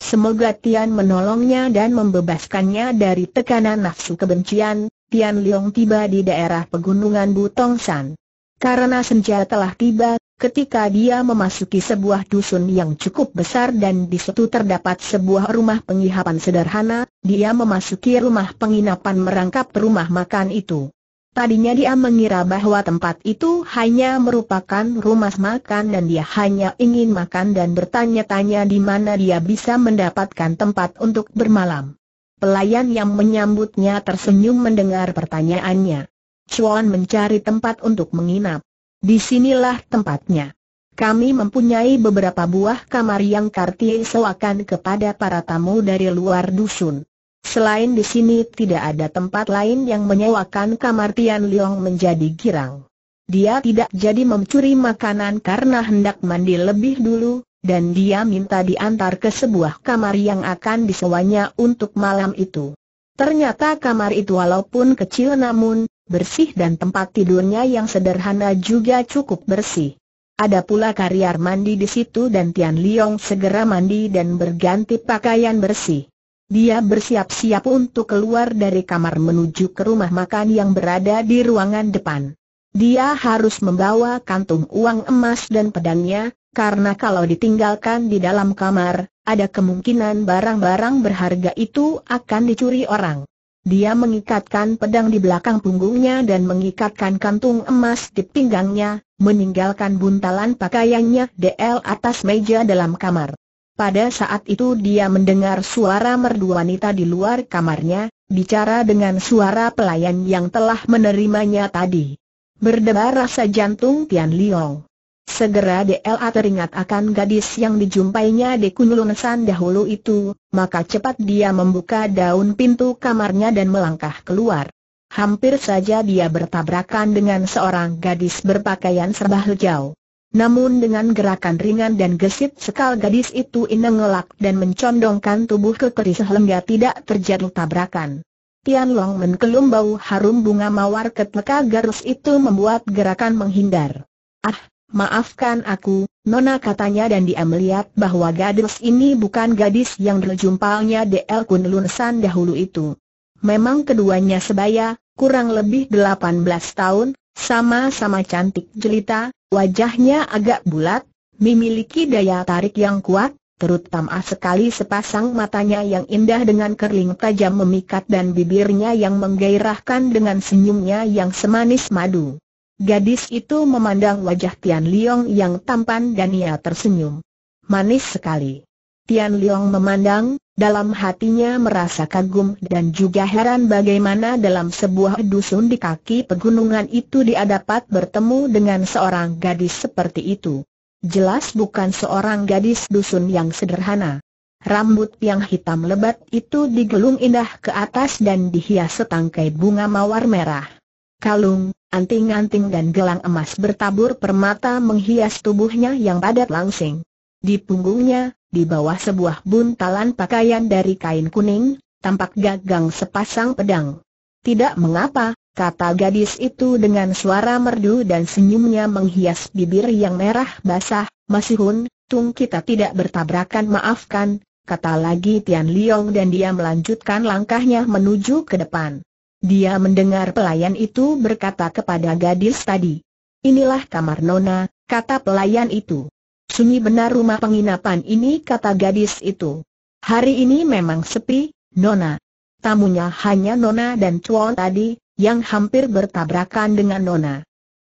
semoga Tian menolongnya dan membebaskannya dari tekanan nafsu kebencian, Tian Leong tiba di daerah pegunungan Butong San. Karena senja telah tiba, ketika dia memasuki sebuah dusun yang cukup besar dan di situ terdapat sebuah rumah penginapan sederhana, dia memasuki rumah penginapan merangkap rumah makan itu. Tadinya dia mengira bahwa tempat itu hanya merupakan rumah makan dan dia hanya ingin makan dan bertanya-tanya di mana dia bisa mendapatkan tempat untuk bermalam. Pelayan yang menyambutnya tersenyum mendengar pertanyaannya. Chuan mencari tempat untuk menginap. Disinilah tempatnya. Kami mempunyai beberapa buah kamar yang Kartie sewakan kepada para tamu dari luar dusun. Selain di sini tidak ada tempat lain yang menyewakan kamar Tian Liong menjadi girang. Dia tidak jadi mencuri makanan karena hendak mandi lebih dulu, dan dia minta diantar ke sebuah kamar yang akan disewanya untuk malam itu. Ternyata kamar itu walaupun kecil namun, bersih dan tempat tidurnya yang sederhana juga cukup bersih. Ada pula karier mandi di situ dan Tian Liong segera mandi dan berganti pakaian bersih. Dia bersiap-siap untuk keluar dari kamar menuju ke rumah makan yang berada di ruangan depan. Dia harus membawa kantung uang emas dan pedangnya, karena kalau ditinggalkan di dalam kamar, ada kemungkinan barang-barang berharga itu akan dicuri orang. Dia mengikatkan pedang di belakang punggungnya dan mengikatkan kantung emas di pinggangnya, meninggalkan buntalan pakaiannya DL atas meja dalam kamar. Pada saat itu dia mendengar suara merdu wanita di luar kamarnya, bicara dengan suara pelayan yang telah menerimanya tadi. Berdebar rasa jantung Tian Liong. Segera DLA teringat akan gadis yang dijumpainya di Kunlunsan dahulu itu, maka cepat dia membuka daun pintu kamarnya dan melangkah keluar. Hampir saja dia bertabrakan dengan seorang gadis berpakaian serba hijau. Namun dengan gerakan ringan dan gesit sekal gadis itu inengelak dan mencondongkan tubuh ke keris sehingga tidak terjadi tabrakan. Tian Long menkelum bau harum bunga mawar ketika garus itu membuat gerakan menghindar. Ah, maafkan aku, Nona katanya dan dia melihat bahwa gadis ini bukan gadis yang dijumpalnya DL Kun Lunsan dahulu itu. Memang keduanya sebaya, kurang lebih 18 tahun, sama-sama cantik jelita, Wajahnya agak bulat, memiliki daya tarik yang kuat, terutama sekali sepasang matanya yang indah dengan kerling tajam memikat dan bibirnya yang menggairahkan dengan senyumnya yang semanis madu. Gadis itu memandang wajah Tian Liong yang tampan dan ia tersenyum. Manis sekali. Tian Liang memandang, dalam hatinya merasa kagum dan juga heran bagaimana dalam sebuah dusun di kaki pegunungan itu dia dapat bertemu dengan seorang gadis seperti itu. Jelas bukan seorang gadis dusun yang sederhana. Rambut yang hitam lebat itu digelung indah ke atas dan dihias setangkai bunga mawar merah. Kalung, anting-anting dan gelang emas bertabur permata menghias tubuhnya yang padat langsing. Di punggungnya, di bawah sebuah buntalan pakaian dari kain kuning, tampak gagang sepasang pedang. Tidak mengapa, kata gadis itu dengan suara merdu dan senyumnya menghias bibir yang merah basah, Masihun, tung kita tidak bertabrakan maafkan, kata lagi Tian Liong dan dia melanjutkan langkahnya menuju ke depan. Dia mendengar pelayan itu berkata kepada gadis tadi. Inilah kamar Nona, kata pelayan itu sunyi benar rumah penginapan ini kata gadis itu. Hari ini memang sepi, Nona. Tamunya hanya Nona dan Chuan tadi, yang hampir bertabrakan dengan Nona.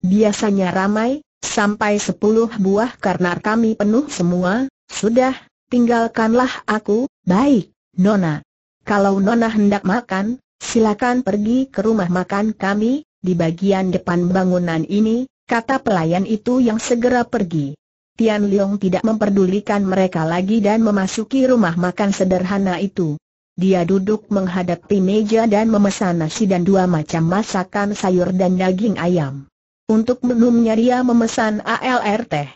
Biasanya ramai, sampai sepuluh buah karena kami penuh semua, sudah, tinggalkanlah aku, baik, Nona. Kalau Nona hendak makan, silakan pergi ke rumah makan kami, di bagian depan bangunan ini, kata pelayan itu yang segera pergi. Tian Leong tidak memperdulikan mereka lagi dan memasuki rumah makan sederhana itu. Dia duduk menghadapi meja dan memesan nasi dan dua macam masakan sayur dan daging ayam. Untuk minumnya dia memesan ALR teh.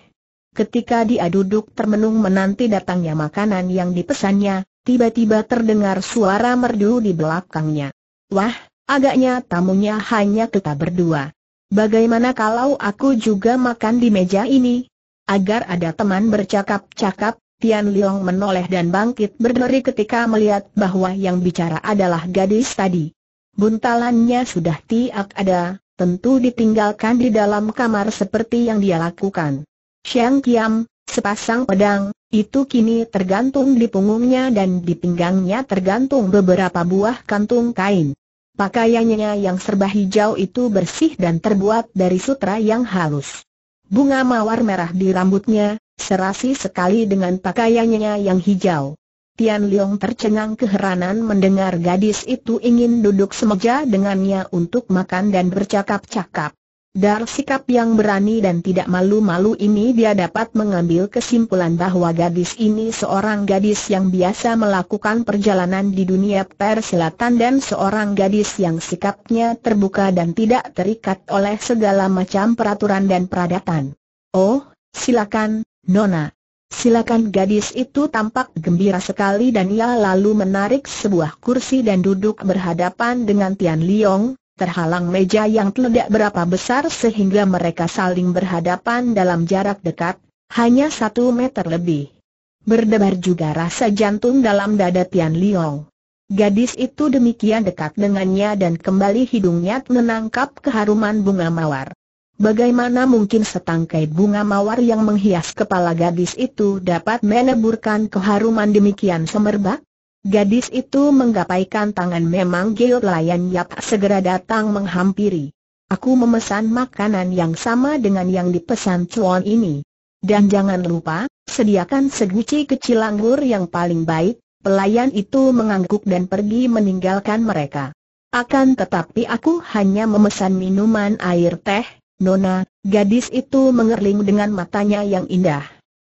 Ketika dia duduk termenung menanti datangnya makanan yang dipesannya, tiba-tiba terdengar suara merdu di belakangnya. Wah, agaknya tamunya hanya kita berdua. Bagaimana kalau aku juga makan di meja ini? agar ada teman bercakap-cakap, Tian Liong menoleh dan bangkit berdiri ketika melihat bahwa yang bicara adalah gadis tadi. Buntalannya sudah tiak ada, tentu ditinggalkan di dalam kamar seperti yang dia lakukan. Xiang Qiang, sepasang pedang, itu kini tergantung di punggungnya dan di pinggangnya tergantung beberapa buah kantung kain. Pakaiannya yang serba hijau itu bersih dan terbuat dari sutra yang halus bunga mawar merah di rambutnya, serasi sekali dengan pakaiannya yang hijau. Tian Liang tercengang keheranan mendengar gadis itu ingin duduk semeja dengannya untuk makan dan bercakap-cakap. Dar sikap yang berani dan tidak malu-malu ini dia dapat mengambil kesimpulan bahwa gadis ini seorang gadis yang biasa melakukan perjalanan di dunia persilatan dan seorang gadis yang sikapnya terbuka dan tidak terikat oleh segala macam peraturan dan peradatan. Oh, silakan, Nona. Silakan gadis itu tampak gembira sekali dan ia lalu menarik sebuah kursi dan duduk berhadapan dengan Tian Liong, terhalang meja yang tidak berapa besar sehingga mereka saling berhadapan dalam jarak dekat, hanya satu meter lebih. Berdebar juga rasa jantung dalam dada Tian Liong. Gadis itu demikian dekat dengannya dan kembali hidungnya menangkap keharuman bunga mawar. Bagaimana mungkin setangkai bunga mawar yang menghias kepala gadis itu dapat meneburkan keharuman demikian semerbak? Gadis itu menggapaikan tangan memang Gil pelayan Yap segera datang menghampiri. Aku memesan makanan yang sama dengan yang dipesan cuan ini. Dan jangan lupa, sediakan seguci kecil anggur yang paling baik, pelayan itu mengangguk dan pergi meninggalkan mereka. Akan tetapi aku hanya memesan minuman air teh, Nona, gadis itu mengerling dengan matanya yang indah.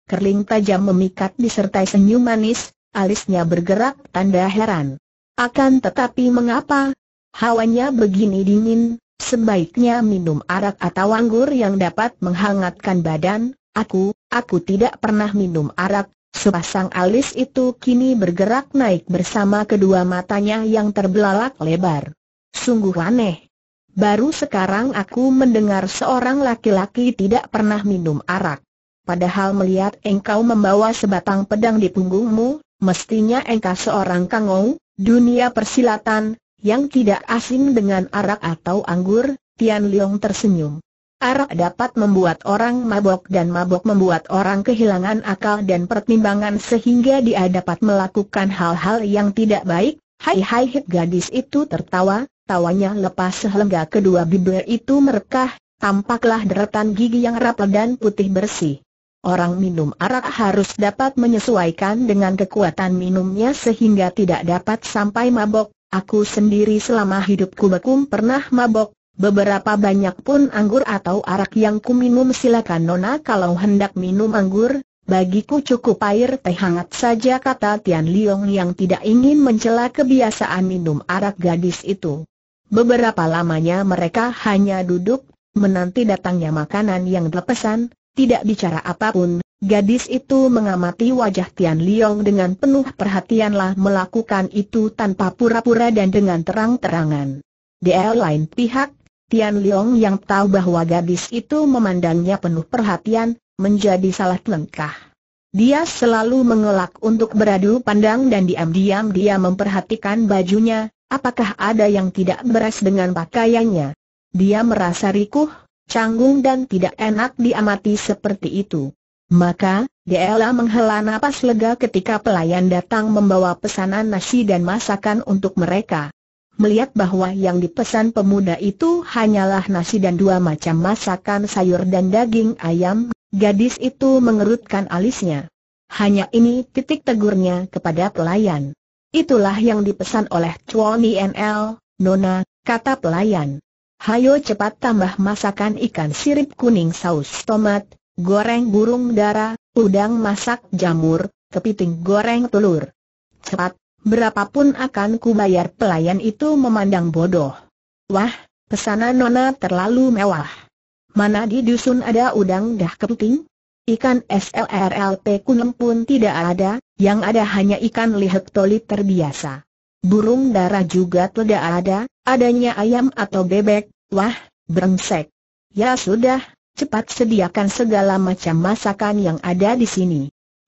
Kerling tajam memikat disertai senyum manis, alisnya bergerak tanda heran. Akan tetapi mengapa? Hawanya begini dingin, sebaiknya minum arak atau anggur yang dapat menghangatkan badan, aku, aku tidak pernah minum arak, sepasang alis itu kini bergerak naik bersama kedua matanya yang terbelalak lebar. Sungguh aneh. Baru sekarang aku mendengar seorang laki-laki tidak pernah minum arak. Padahal melihat engkau membawa sebatang pedang di punggungmu, mestinya engkau seorang kangong, dunia persilatan, yang tidak asing dengan arak atau anggur, Tian Leong tersenyum. Arak dapat membuat orang mabok dan mabok membuat orang kehilangan akal dan pertimbangan sehingga dia dapat melakukan hal-hal yang tidak baik. Hai hai hip gadis itu tertawa, tawanya lepas sehelengga kedua bibir itu merekah, tampaklah deretan gigi yang rapel dan putih bersih. Orang minum arak harus dapat menyesuaikan dengan kekuatan minumnya sehingga tidak dapat sampai mabok. Aku sendiri selama hidupku bekum pernah mabok, beberapa banyak pun anggur atau arak yang ku minum silakan Nona kalau hendak minum anggur, Bagiku cukup air teh hangat saja kata Tian Liong yang tidak ingin mencela kebiasaan minum arak gadis itu. Beberapa lamanya mereka hanya duduk, menanti datangnya makanan yang dipesan, tidak bicara apapun, gadis itu mengamati wajah Tian Liong dengan penuh perhatianlah melakukan itu tanpa pura-pura dan dengan terang-terangan. Di lain pihak, Tian Liong yang tahu bahwa gadis itu memandangnya penuh perhatian, menjadi salah lengkah. Dia selalu mengelak untuk beradu pandang dan diam-diam dia memperhatikan bajunya, apakah ada yang tidak beres dengan pakaiannya. Dia merasa rikuh, canggung dan tidak enak diamati seperti itu. Maka, Della menghela napas lega ketika pelayan datang membawa pesanan nasi dan masakan untuk mereka. Melihat bahwa yang dipesan pemuda itu hanyalah nasi dan dua macam masakan sayur dan daging ayam, gadis itu mengerutkan alisnya. Hanya ini titik tegurnya kepada pelayan. Itulah yang dipesan oleh Chuan NL, Nona, kata pelayan. Hayo cepat tambah masakan ikan sirip kuning saus tomat, goreng burung dara, udang masak jamur, kepiting goreng telur. Cepat, berapapun akan kubayar pelayan itu memandang bodoh. Wah, pesanan Nona terlalu mewah. Mana di dusun ada udang dah kepiting? Ikan SLRLP kunem pun tidak ada, yang ada hanya ikan lihek toli terbiasa burung darah juga tidak ada, adanya ayam atau bebek, wah, brengsek. Ya sudah, cepat sediakan segala macam masakan yang ada di sini.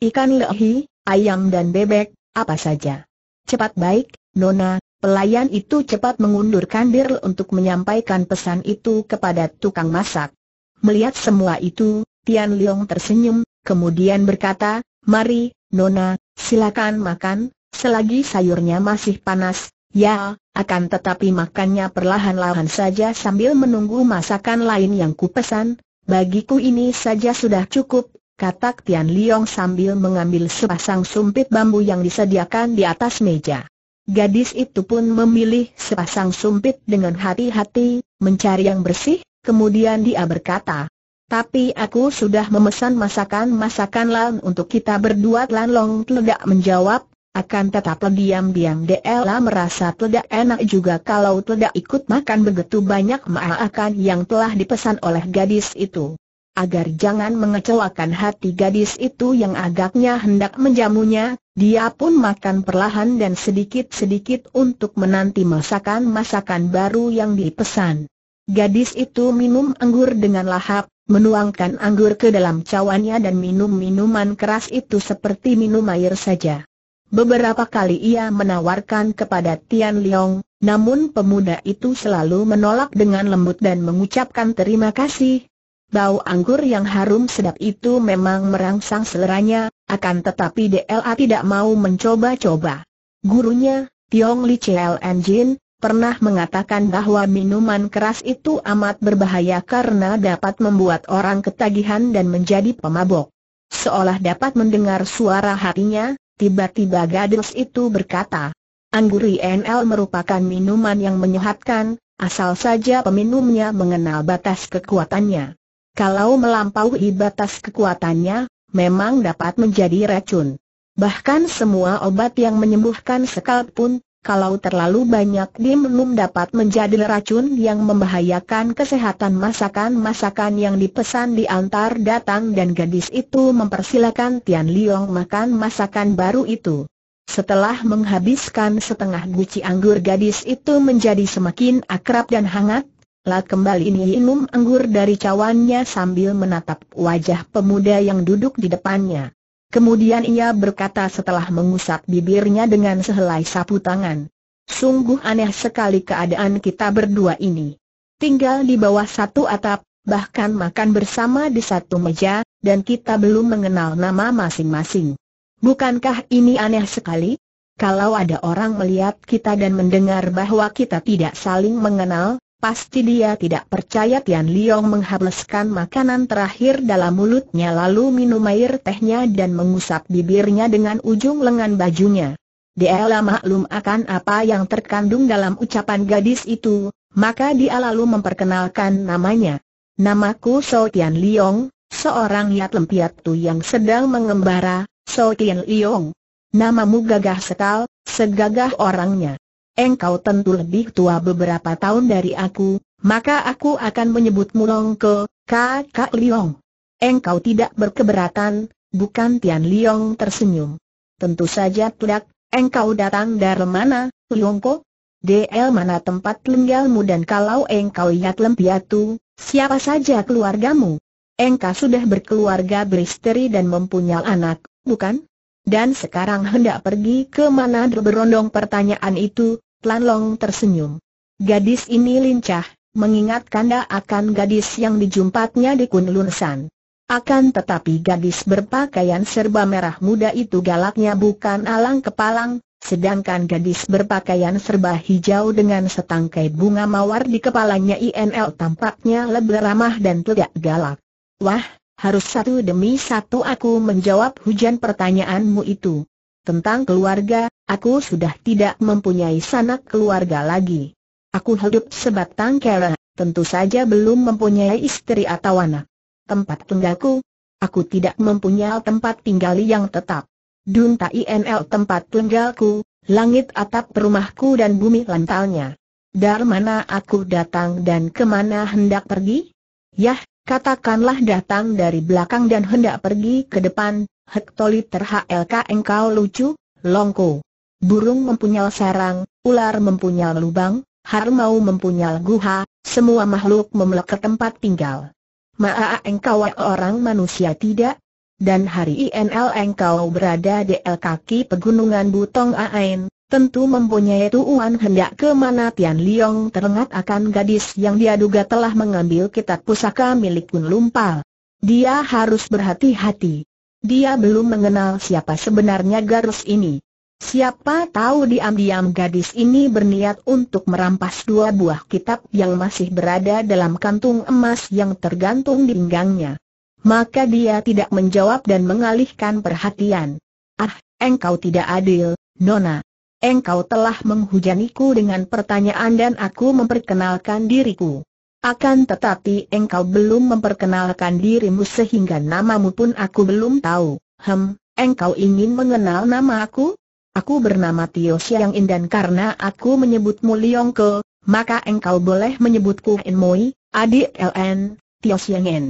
Ikan lehi, ayam dan bebek, apa saja. Cepat baik, Nona, pelayan itu cepat mengundurkan diri untuk menyampaikan pesan itu kepada tukang masak. Melihat semua itu, Tian Leong tersenyum, kemudian berkata, Mari, Nona, silakan makan, Selagi sayurnya masih panas, ya, akan tetapi makannya perlahan-lahan saja sambil menunggu masakan lain yang kupesan, bagiku ini saja sudah cukup, kata Tian Liong sambil mengambil sepasang sumpit bambu yang disediakan di atas meja. Gadis itu pun memilih sepasang sumpit dengan hati-hati, mencari yang bersih, kemudian dia berkata, tapi aku sudah memesan masakan-masakan lain untuk kita berdua Lan Long tidak menjawab, akan tetap diam-diam Dela merasa tidak enak juga kalau tidak ikut makan begitu banyak makan yang telah dipesan oleh gadis itu. Agar jangan mengecewakan hati gadis itu yang agaknya hendak menjamunya, dia pun makan perlahan dan sedikit-sedikit untuk menanti masakan-masakan baru yang dipesan. Gadis itu minum anggur dengan lahap, menuangkan anggur ke dalam cawannya dan minum minuman keras itu seperti minum air saja. Beberapa kali ia menawarkan kepada Tian Liang, namun pemuda itu selalu menolak dengan lembut dan mengucapkan terima kasih. Bau anggur yang harum sedap itu memang merangsang seleranya, akan tetapi DLA tidak mau mencoba-coba. Gurunya, Tiong Li CLN Jin, pernah mengatakan bahwa minuman keras itu amat berbahaya karena dapat membuat orang ketagihan dan menjadi pemabok. Seolah dapat mendengar suara hatinya, Tiba-tiba gadis itu berkata, Angguri NL merupakan minuman yang menyehatkan, asal saja peminumnya mengenal batas kekuatannya. Kalau melampaui batas kekuatannya, memang dapat menjadi racun. Bahkan semua obat yang menyembuhkan sekalipun kalau terlalu banyak diminum dapat menjadi racun yang membahayakan kesehatan masakan-masakan yang dipesan diantar datang dan gadis itu mempersilakan Tian Liang makan masakan baru itu. Setelah menghabiskan setengah guci anggur gadis itu menjadi semakin akrab dan hangat, Lalu kembali ini minum anggur dari cawannya sambil menatap wajah pemuda yang duduk di depannya. Kemudian ia berkata setelah mengusap bibirnya dengan sehelai sapu tangan. Sungguh aneh sekali keadaan kita berdua ini. Tinggal di bawah satu atap, bahkan makan bersama di satu meja, dan kita belum mengenal nama masing-masing. Bukankah ini aneh sekali? Kalau ada orang melihat kita dan mendengar bahwa kita tidak saling mengenal, Pasti dia tidak percaya Tian Liong menghabiskan makanan terakhir dalam mulutnya lalu minum air tehnya dan mengusap bibirnya dengan ujung lengan bajunya. Dia Dialah maklum akan apa yang terkandung dalam ucapan gadis itu, maka dia lalu memperkenalkan namanya. Namaku So Tian Liong, seorang yat lempiatu yang sedang mengembara, So Tian Liong. Namamu gagah sekal, segagah orangnya engkau tentu lebih tua beberapa tahun dari aku, maka aku akan menyebutmu Longko, kakak Liong. Engkau tidak berkeberatan, bukan Tian Liong tersenyum. Tentu saja tidak, engkau datang dari mana, Ko? DL mana tempat lenggalmu dan kalau engkau lihat lempiatu, siapa saja keluargamu? Engkau sudah berkeluarga beristeri dan mempunyai anak, bukan? Dan sekarang hendak pergi ke mana berondong pertanyaan itu, Tlan Long tersenyum. Gadis ini lincah, mengingat kanda akan gadis yang dijumpatnya di Kunlun San. Akan tetapi gadis berpakaian serba merah muda itu galaknya bukan alang kepalang, sedangkan gadis berpakaian serba hijau dengan setangkai bunga mawar di kepalanya INL tampaknya lebih ramah dan tidak galak. Wah, harus satu demi satu aku menjawab hujan pertanyaanmu itu. Tentang keluarga, Aku sudah tidak mempunyai sanak keluarga lagi. Aku hidup sebatang kara, tentu saja belum mempunyai istri atau anak. Tempat tinggalku, aku tidak mempunyai tempat tinggal yang tetap. Dunta INL tempat tinggalku, langit atap rumahku dan bumi lantalnya. Dar mana aku datang dan kemana hendak pergi? Yah, katakanlah datang dari belakang dan hendak pergi ke depan, Hektoliter HLK engkau lucu, longko burung mempunyai sarang, ular mempunyai lubang, harimau mempunyai guha, semua makhluk ke tempat tinggal. Maa engkau orang manusia tidak? Dan hari INL engkau berada di kaki pegunungan Butong Ain, tentu mempunyai tuan hendak ke mana Tian Liong terengat akan gadis yang dia duga telah mengambil kitab pusaka milik Kun Lumpal. Dia harus berhati-hati. Dia belum mengenal siapa sebenarnya garus ini. Siapa tahu diam-diam gadis ini berniat untuk merampas dua buah kitab yang masih berada dalam kantung emas yang tergantung di pinggangnya. Maka dia tidak menjawab dan mengalihkan perhatian. Ah, engkau tidak adil, Nona. Engkau telah menghujaniku dengan pertanyaan dan aku memperkenalkan diriku. Akan tetapi engkau belum memperkenalkan dirimu sehingga namamu pun aku belum tahu. Hem, engkau ingin mengenal nama aku? Aku bernama Tio Siang In dan karena aku menyebutmu Liong Ke, maka engkau boleh menyebutku En Moi, adik LN, Tio Siang In.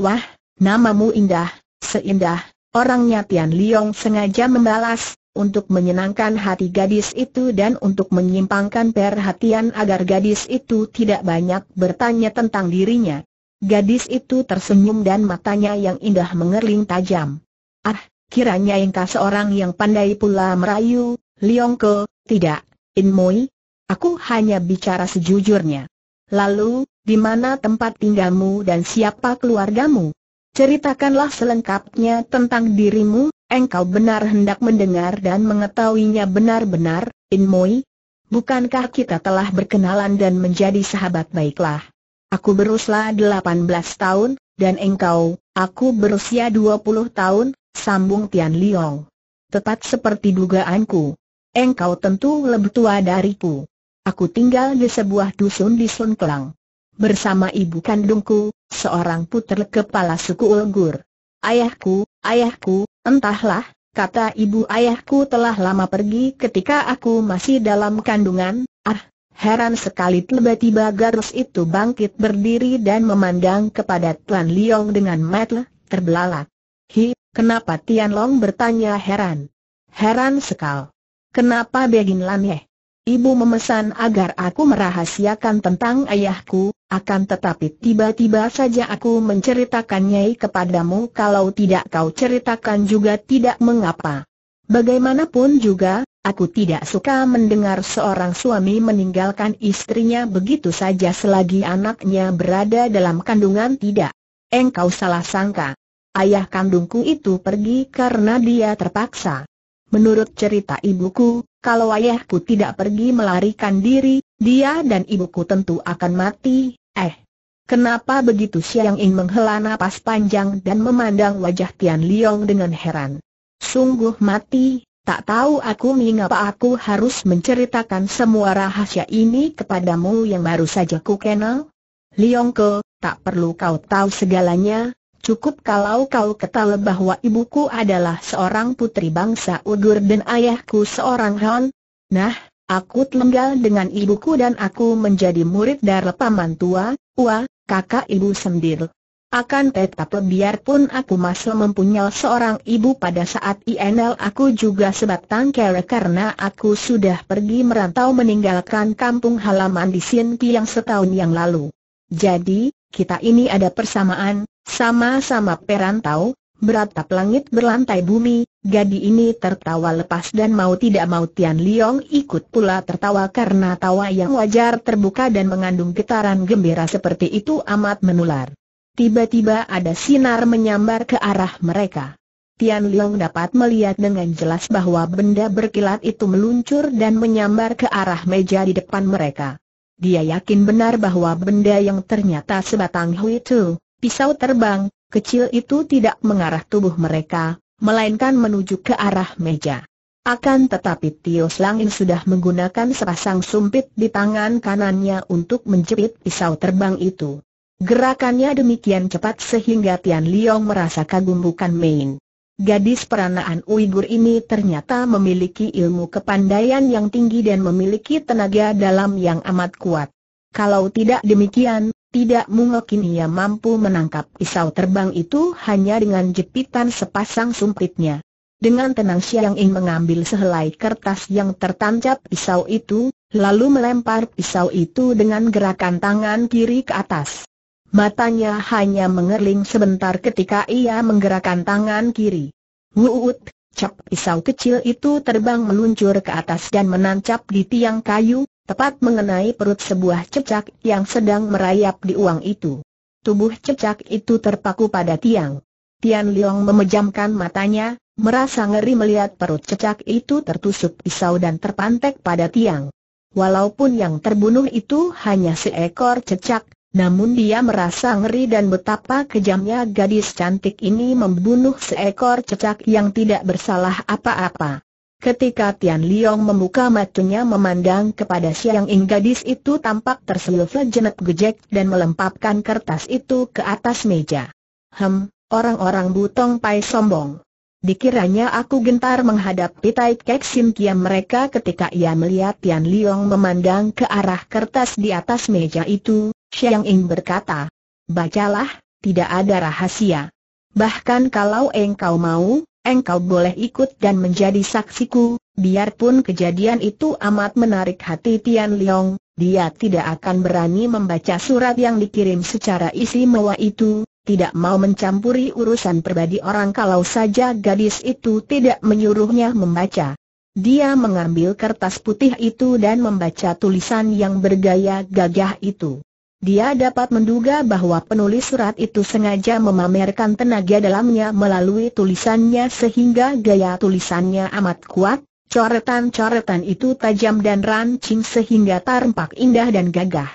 Wah, namamu indah, seindah, orangnya Tian Liong sengaja membalas, untuk menyenangkan hati gadis itu dan untuk menyimpangkan perhatian agar gadis itu tidak banyak bertanya tentang dirinya. Gadis itu tersenyum dan matanya yang indah mengerling tajam. Ah, Kiranya engkau seorang yang pandai pula merayu, Liongko, tidak, Inmui. Aku hanya bicara sejujurnya. Lalu, di mana tempat tinggalmu dan siapa keluargamu? Ceritakanlah selengkapnya tentang dirimu, engkau benar hendak mendengar dan mengetahuinya benar-benar, Inmui. Bukankah kita telah berkenalan dan menjadi sahabat baiklah? Aku berusia 18 tahun, dan engkau, aku berusia 20 tahun, sambung Tian Liong. Tepat seperti dugaanku. Engkau tentu lebih tua dariku. Aku tinggal di sebuah dusun di Sun Kelang. Bersama ibu kandungku, seorang puter kepala suku Ulgur. Ayahku, ayahku, entahlah, kata ibu ayahku telah lama pergi ketika aku masih dalam kandungan, ah, heran sekali tiba-tiba garus itu bangkit berdiri dan memandang kepada Tuan Liong dengan mata terbelalak. Hi, Kenapa Tian Long bertanya heran? Heran sekal. Kenapa Begin Ye? Ibu memesan agar aku merahasiakan tentang ayahku, akan tetapi tiba-tiba saja aku menceritakannya kepadamu kalau tidak kau ceritakan juga tidak mengapa. Bagaimanapun juga, aku tidak suka mendengar seorang suami meninggalkan istrinya begitu saja selagi anaknya berada dalam kandungan tidak. Engkau salah sangka. Ayah kandungku itu pergi karena dia terpaksa. Menurut cerita ibuku, kalau ayahku tidak pergi melarikan diri, dia dan ibuku tentu akan mati, eh. Kenapa begitu Siang In menghela napas panjang dan memandang wajah Tian Liong dengan heran. Sungguh mati, tak tahu aku mengapa aku harus menceritakan semua rahasia ini kepadamu yang baru saja ku kenal. Liong ke, tak perlu kau tahu segalanya, Cukup kalau kau ketahui bahwa ibuku adalah seorang putri bangsa Udur dan ayahku seorang Han. Nah, aku tinggal dengan ibuku dan aku menjadi murid dari paman tua, Ua, kakak ibu sendiri. Akan tetapi biarpun aku masih mempunyai seorang ibu pada saat INL aku juga sebatang kere karena aku sudah pergi merantau meninggalkan kampung halaman di Sinki yang setahun yang lalu. Jadi, kita ini ada persamaan, sama-sama perantau, beratap langit berlantai bumi, gadi ini tertawa lepas dan mau tidak mau Tian Liong ikut pula tertawa karena tawa yang wajar terbuka dan mengandung getaran gembira seperti itu amat menular. Tiba-tiba ada sinar menyambar ke arah mereka. Tian Liong dapat melihat dengan jelas bahwa benda berkilat itu meluncur dan menyambar ke arah meja di depan mereka. Dia yakin benar bahwa benda yang ternyata sebatang hui itu Pisau terbang, kecil itu tidak mengarah tubuh mereka, melainkan menuju ke arah meja. Akan tetapi Tio Slangin sudah menggunakan sepasang sumpit di tangan kanannya untuk menjepit pisau terbang itu. Gerakannya demikian cepat sehingga Tian Liong merasa kagum bukan main. Gadis peranaan Uighur ini ternyata memiliki ilmu kepandaian yang tinggi dan memiliki tenaga dalam yang amat kuat. Kalau tidak demikian, tidak mungkin ia mampu menangkap pisau terbang itu hanya dengan jepitan sepasang sumpitnya. Dengan tenang Siang Ying mengambil sehelai kertas yang tertancap pisau itu, lalu melempar pisau itu dengan gerakan tangan kiri ke atas. Matanya hanya mengerling sebentar ketika ia menggerakkan tangan kiri. Wuut, cap pisau kecil itu terbang meluncur ke atas dan menancap di tiang kayu, tepat mengenai perut sebuah cecak yang sedang merayap di uang itu. Tubuh cecak itu terpaku pada tiang. Tian Liang memejamkan matanya, merasa ngeri melihat perut cecak itu tertusuk pisau dan terpantek pada tiang. Walaupun yang terbunuh itu hanya seekor cecak, namun dia merasa ngeri dan betapa kejamnya gadis cantik ini membunuh seekor cecak yang tidak bersalah apa-apa. Ketika Tian Liong membuka matanya memandang kepada Siang Ing gadis itu tampak tersilfan jenep gejek dan melempapkan kertas itu ke atas meja. Hem, orang-orang butong pai sombong. Dikiranya aku gentar menghadapi Tai Kek Sim Kiam mereka ketika ia melihat Tian Liong memandang ke arah kertas di atas meja itu, Xiang Ing berkata, Bacalah, tidak ada rahasia. Bahkan kalau engkau mau, engkau boleh ikut dan menjadi saksiku, biarpun kejadian itu amat menarik hati Tian Liang, dia tidak akan berani membaca surat yang dikirim secara isi mewah itu, tidak mau mencampuri urusan pribadi orang kalau saja gadis itu tidak menyuruhnya membaca. Dia mengambil kertas putih itu dan membaca tulisan yang bergaya gagah itu. Dia dapat menduga bahwa penulis surat itu sengaja memamerkan tenaga dalamnya melalui tulisannya sehingga gaya tulisannya amat kuat, coretan-coretan itu tajam dan rancing sehingga tampak indah dan gagah.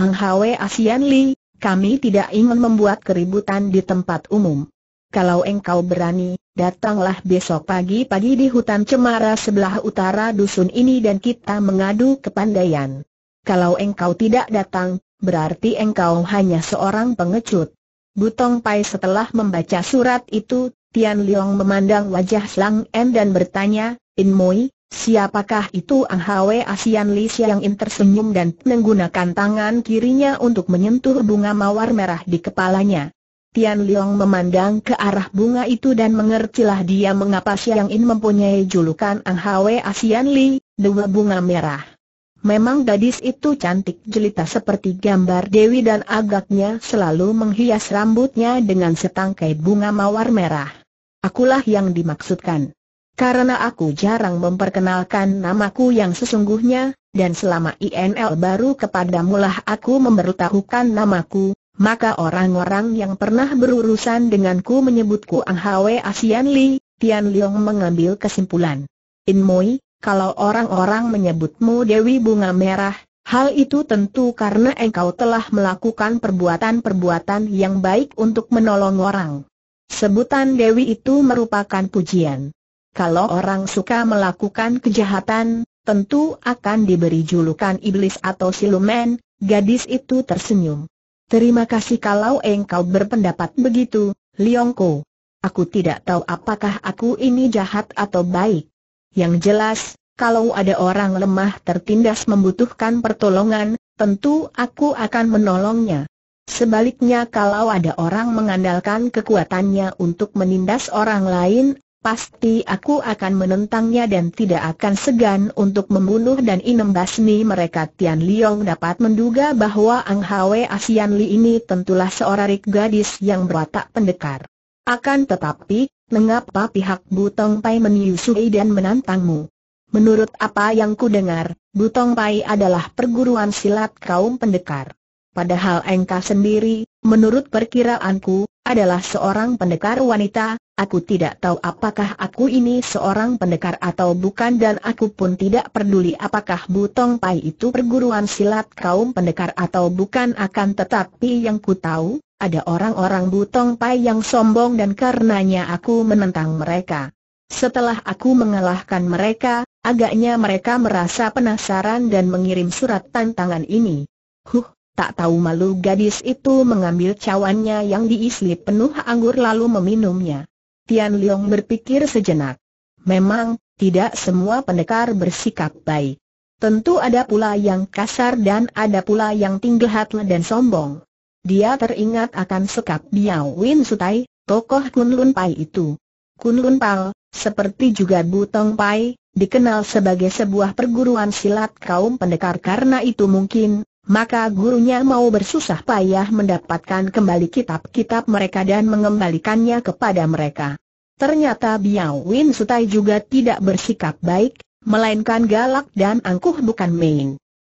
Ang Hwe Asian Li, kami tidak ingin membuat keributan di tempat umum. Kalau engkau berani, datanglah besok pagi-pagi di hutan cemara sebelah utara dusun ini dan kita mengadu kepandaian. Kalau engkau tidak datang, berarti engkau hanya seorang pengecut. Butong Pai setelah membaca surat itu, Tian Liang memandang wajah Slang En dan bertanya, In Mui, siapakah itu Ang Hwe Asian Li Siang In tersenyum dan menggunakan tangan kirinya untuk menyentuh bunga mawar merah di kepalanya. Tian Liang memandang ke arah bunga itu dan mengertilah dia mengapa Siang In mempunyai julukan Ang Hwe Asian Li, dua bunga merah. Memang gadis itu cantik jelita seperti gambar Dewi dan agaknya selalu menghias rambutnya dengan setangkai bunga mawar merah. Akulah yang dimaksudkan. Karena aku jarang memperkenalkan namaku yang sesungguhnya, dan selama INL baru kepada kepadamulah aku memberitahukan namaku, maka orang-orang yang pernah berurusan denganku menyebutku Ang Hwe Asian Li, Tian Leong mengambil kesimpulan. In Moi, kalau orang-orang menyebutmu Dewi Bunga Merah, hal itu tentu karena engkau telah melakukan perbuatan-perbuatan yang baik untuk menolong orang. Sebutan Dewi itu merupakan pujian. Kalau orang suka melakukan kejahatan, tentu akan diberi julukan iblis atau siluman, gadis itu tersenyum. Terima kasih kalau engkau berpendapat begitu, Liongko. Aku tidak tahu apakah aku ini jahat atau baik. Yang jelas, kalau ada orang lemah tertindas membutuhkan pertolongan, tentu aku akan menolongnya. Sebaliknya kalau ada orang mengandalkan kekuatannya untuk menindas orang lain, pasti aku akan menentangnya dan tidak akan segan untuk membunuh dan inembasmi mereka. Tian Liong dapat menduga bahwa Ang Hwe Asian Li ini tentulah seorang gadis yang berwatak pendekar. Akan tetapi, mengapa pihak Butong Pai menyusui dan menantangmu? Menurut apa yang ku dengar, Butong Pai adalah perguruan silat kaum pendekar. Padahal engkau sendiri, menurut perkiraanku, adalah seorang pendekar wanita, aku tidak tahu apakah aku ini seorang pendekar atau bukan dan aku pun tidak peduli apakah Butong Pai itu perguruan silat kaum pendekar atau bukan akan tetapi yang ku tahu, ada orang-orang Butong Pai yang sombong dan karenanya aku menentang mereka. Setelah aku mengalahkan mereka, agaknya mereka merasa penasaran dan mengirim surat tantangan ini. Huh, tak tahu malu gadis itu mengambil cawannya yang diisi penuh anggur lalu meminumnya. Tian Liang berpikir sejenak. Memang, tidak semua pendekar bersikap baik. Tentu ada pula yang kasar dan ada pula yang tinggal hati dan sombong. Dia teringat akan sekap Biao Win Sutai, tokoh Kunlun Pai itu. Kunlun Pal, seperti juga Butong Pai, dikenal sebagai sebuah perguruan silat kaum pendekar karena itu mungkin, maka gurunya mau bersusah payah mendapatkan kembali kitab-kitab mereka dan mengembalikannya kepada mereka. Ternyata Biao Win Sutai juga tidak bersikap baik, melainkan galak dan angkuh bukan main.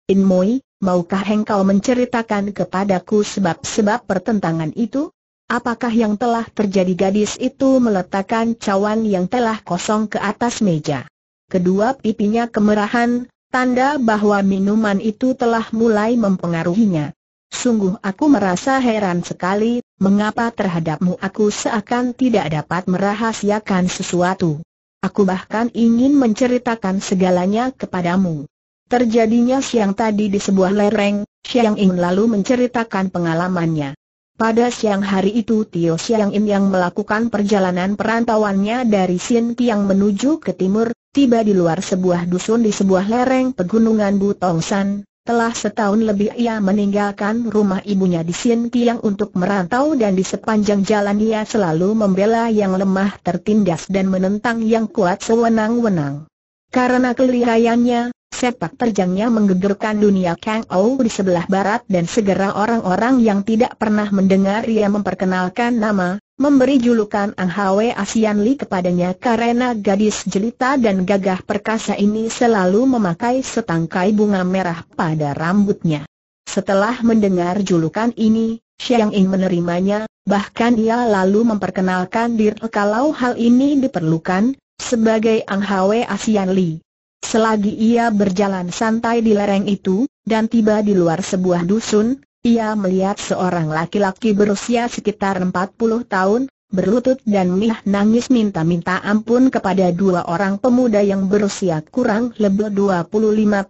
In Moi, maukah engkau menceritakan kepadaku sebab-sebab pertentangan itu? Apakah yang telah terjadi gadis itu meletakkan cawan yang telah kosong ke atas meja? Kedua pipinya kemerahan, tanda bahwa minuman itu telah mulai mempengaruhinya. Sungguh aku merasa heran sekali, mengapa terhadapmu aku seakan tidak dapat merahasiakan sesuatu. Aku bahkan ingin menceritakan segalanya kepadamu. Terjadinya siang tadi di sebuah lereng, Siang In lalu menceritakan pengalamannya. Pada siang hari itu Tio Siang In yang melakukan perjalanan perantauannya dari Sin Kiang menuju ke timur, tiba di luar sebuah dusun di sebuah lereng pegunungan Butongsan. Telah setahun lebih ia meninggalkan rumah ibunya di Sin Kiang untuk merantau dan di sepanjang jalan ia selalu membela yang lemah tertindas dan menentang yang kuat sewenang-wenang. Karena kelihayannya, sepak terjangnya menggegerkan dunia Kang Ou di sebelah barat dan segera orang-orang yang tidak pernah mendengar ia memperkenalkan nama, memberi julukan Ang Hwe Asian Li kepadanya karena gadis jelita dan gagah perkasa ini selalu memakai setangkai bunga merah pada rambutnya. Setelah mendengar julukan ini, Xiang Ying menerimanya, bahkan ia lalu memperkenalkan diri kalau hal ini diperlukan, sebagai Ang Hwe Asian Li. Selagi ia berjalan santai di lereng itu, dan tiba di luar sebuah dusun, ia melihat seorang laki-laki berusia sekitar 40 tahun, berlutut dan mih nangis minta-minta ampun kepada dua orang pemuda yang berusia kurang lebih 25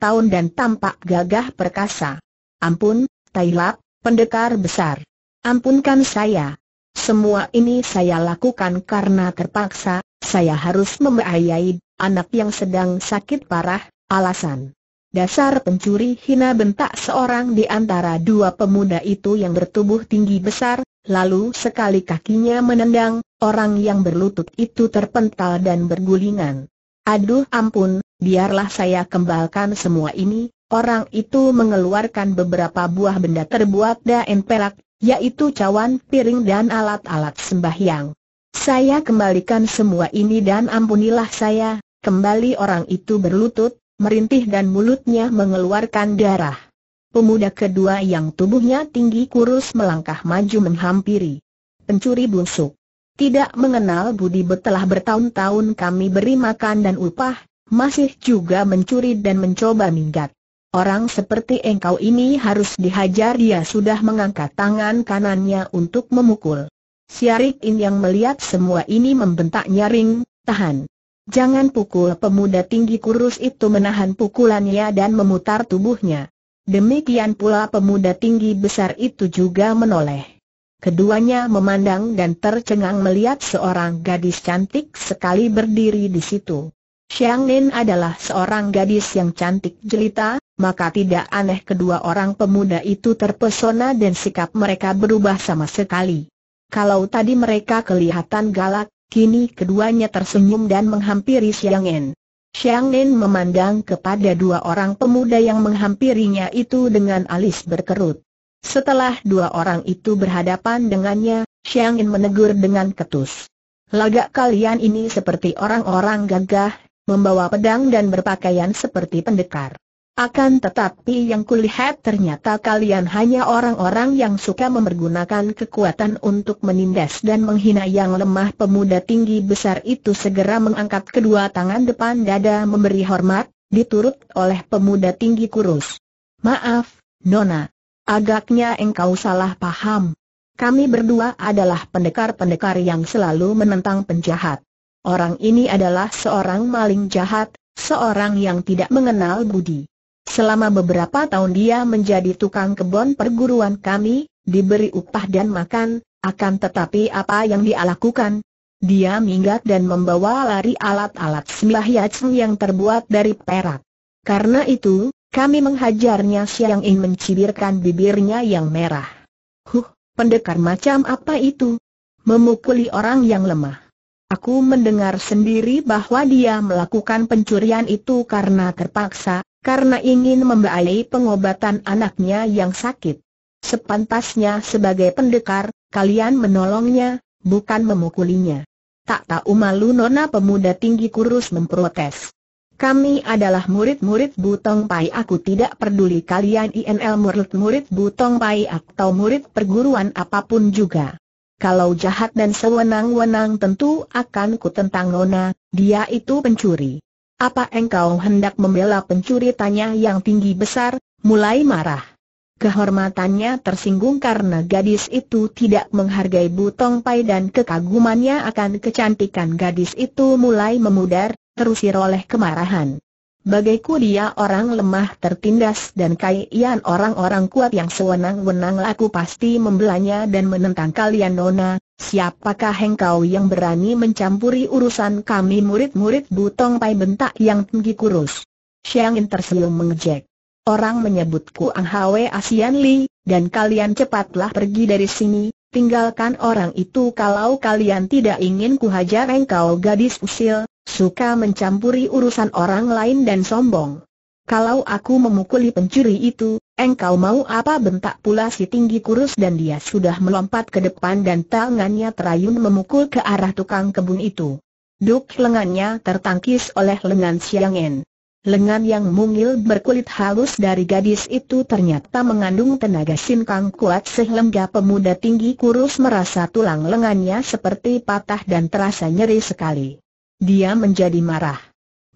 tahun dan tampak gagah perkasa. Ampun, Tailap, pendekar besar. Ampunkan saya. Semua ini saya lakukan karena terpaksa, saya harus membayai anak yang sedang sakit parah, alasan. Dasar pencuri hina bentak seorang di antara dua pemuda itu yang bertubuh tinggi besar, lalu sekali kakinya menendang, orang yang berlutut itu terpental dan bergulingan. Aduh ampun, biarlah saya kembalkan semua ini, orang itu mengeluarkan beberapa buah benda terbuat daen perak, yaitu cawan piring dan alat-alat sembahyang. Saya kembalikan semua ini dan ampunilah saya, kembali orang itu berlutut, merintih dan mulutnya mengeluarkan darah. Pemuda kedua yang tubuhnya tinggi kurus melangkah maju menghampiri. Pencuri busuk. Tidak mengenal budi betelah bertahun-tahun kami beri makan dan upah, masih juga mencuri dan mencoba minggat. Orang seperti engkau ini harus dihajar dia sudah mengangkat tangan kanannya untuk memukul. Siarik In yang melihat semua ini membentak nyaring, tahan. Jangan pukul pemuda tinggi kurus itu menahan pukulannya dan memutar tubuhnya. Demikian pula pemuda tinggi besar itu juga menoleh. Keduanya memandang dan tercengang melihat seorang gadis cantik sekali berdiri di situ. Xiang Nin adalah seorang gadis yang cantik jelita, maka tidak aneh kedua orang pemuda itu terpesona dan sikap mereka berubah sama sekali. Kalau tadi mereka kelihatan galak, kini keduanya tersenyum dan menghampiri Xiang En. Xiang En memandang kepada dua orang pemuda yang menghampirinya itu dengan alis berkerut. Setelah dua orang itu berhadapan dengannya, Xiang En menegur dengan ketus. Lagak kalian ini seperti orang-orang gagah, membawa pedang dan berpakaian seperti pendekar. Akan tetapi yang kulihat ternyata kalian hanya orang-orang yang suka mempergunakan kekuatan untuk menindas dan menghina yang lemah pemuda tinggi besar itu segera mengangkat kedua tangan depan dada memberi hormat, diturut oleh pemuda tinggi kurus. Maaf, Nona. Agaknya engkau salah paham. Kami berdua adalah pendekar-pendekar yang selalu menentang penjahat. Orang ini adalah seorang maling jahat, seorang yang tidak mengenal budi. Selama beberapa tahun dia menjadi tukang kebun perguruan kami, diberi upah dan makan, akan tetapi apa yang dia lakukan? Dia minggat dan membawa lari alat-alat sembahyang yang terbuat dari perak. Karena itu, kami menghajarnya Siang ingin mencibirkan bibirnya yang merah. Huh, pendekar macam apa itu? Memukuli orang yang lemah. Aku mendengar sendiri bahwa dia melakukan pencurian itu karena terpaksa, karena ingin membiayai pengobatan anaknya yang sakit. Sepantasnya sebagai pendekar, kalian menolongnya, bukan memukulinya. Tak tahu malu nona pemuda tinggi kurus memprotes. Kami adalah murid-murid Butong Pai aku tidak peduli kalian INL murid-murid Butong Pai atau murid perguruan apapun juga. Kalau jahat dan sewenang-wenang tentu akan kutentang Nona, dia itu pencuri. Apa engkau hendak membela pencuri tanya yang tinggi besar, mulai marah. Kehormatannya tersinggung karena gadis itu tidak menghargai Butong Pai dan kekagumannya akan kecantikan gadis itu mulai memudar, terusir oleh kemarahan. Bagaiku dia orang lemah tertindas dan kaiyan orang-orang kuat yang sewenang-wenang aku pasti membelanya dan menentang kalian Nona, siapakah engkau yang berani mencampuri urusan kami murid-murid Butong Pai bentak yang tinggi kurus. Xiang In tersenyum mengejek. Orang menyebutku Ang Hwe Asian Li, dan kalian cepatlah pergi dari sini, tinggalkan orang itu kalau kalian tidak ingin kuhajar engkau gadis usil, suka mencampuri urusan orang lain dan sombong. Kalau aku memukuli pencuri itu, engkau mau apa bentak pula si tinggi kurus dan dia sudah melompat ke depan dan tangannya terayun memukul ke arah tukang kebun itu. Duk lengannya tertangkis oleh lengan Siang Lengan yang mungil berkulit halus dari gadis itu ternyata mengandung tenaga sinkang kuat sehingga pemuda tinggi kurus merasa tulang lengannya seperti patah dan terasa nyeri sekali. Dia menjadi marah.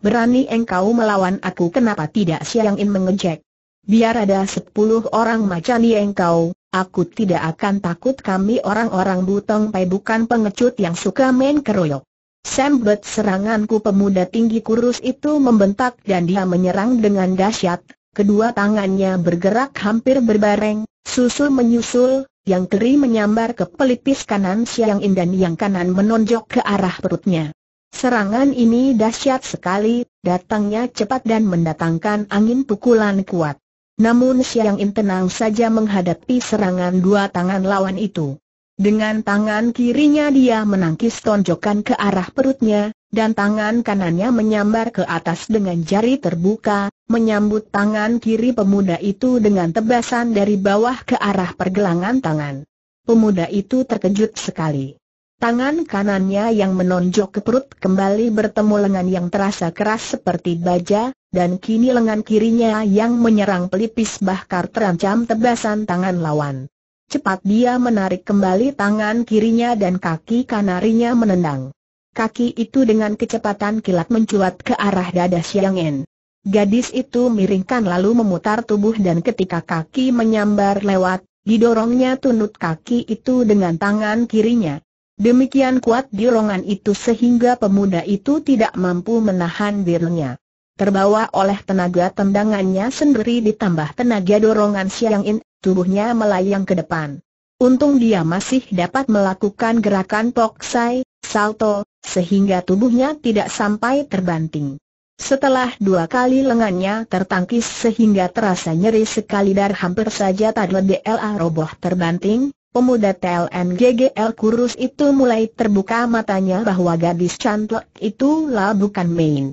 Berani engkau melawan aku kenapa tidak Siang In mengejek. Biar ada sepuluh orang macam engkau, aku tidak akan takut kami orang-orang Butong Pai bukan pengecut yang suka main keroyok. Sembet seranganku pemuda tinggi kurus itu membentak dan dia menyerang dengan dahsyat. Kedua tangannya bergerak hampir berbareng, susul menyusul, yang kiri menyambar ke pelipis kanan Siang In yang kanan menonjok ke arah perutnya. Serangan ini dahsyat sekali, datangnya cepat dan mendatangkan angin pukulan kuat. Namun Siang In tenang saja menghadapi serangan dua tangan lawan itu. Dengan tangan kirinya dia menangkis tonjokan ke arah perutnya, dan tangan kanannya menyambar ke atas dengan jari terbuka, menyambut tangan kiri pemuda itu dengan tebasan dari bawah ke arah pergelangan tangan. Pemuda itu terkejut sekali. Tangan kanannya yang menonjok ke perut kembali bertemu lengan yang terasa keras seperti baja, dan kini lengan kirinya yang menyerang pelipis bahkar terancam tebasan tangan lawan. Cepat dia menarik kembali tangan kirinya dan kaki kanarinya menendang. Kaki itu dengan kecepatan kilat mencuat ke arah dada Xiang En. Gadis itu miringkan lalu memutar tubuh dan ketika kaki menyambar lewat, didorongnya tunut kaki itu dengan tangan kirinya. Demikian kuat dorongan itu sehingga pemuda itu tidak mampu menahan dirinya. Terbawa oleh tenaga tendangannya sendiri ditambah tenaga dorongan Siang In, tubuhnya melayang ke depan. Untung dia masih dapat melakukan gerakan toksai, salto, sehingga tubuhnya tidak sampai terbanting. Setelah dua kali lengannya tertangkis sehingga terasa nyeri sekali dar hampir saja Tadle DLA roboh terbanting, pemuda TLNGGL kurus itu mulai terbuka matanya bahwa gadis cantik itulah bukan main.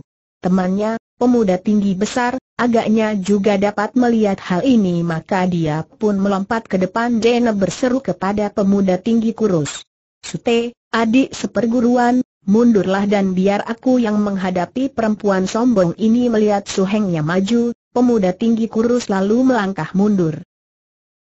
Temannya, pemuda tinggi besar, agaknya juga dapat melihat hal ini maka dia pun melompat ke depan Jane berseru kepada pemuda tinggi kurus. Sute, adik seperguruan, mundurlah dan biar aku yang menghadapi perempuan sombong ini melihat suhengnya maju, pemuda tinggi kurus lalu melangkah mundur.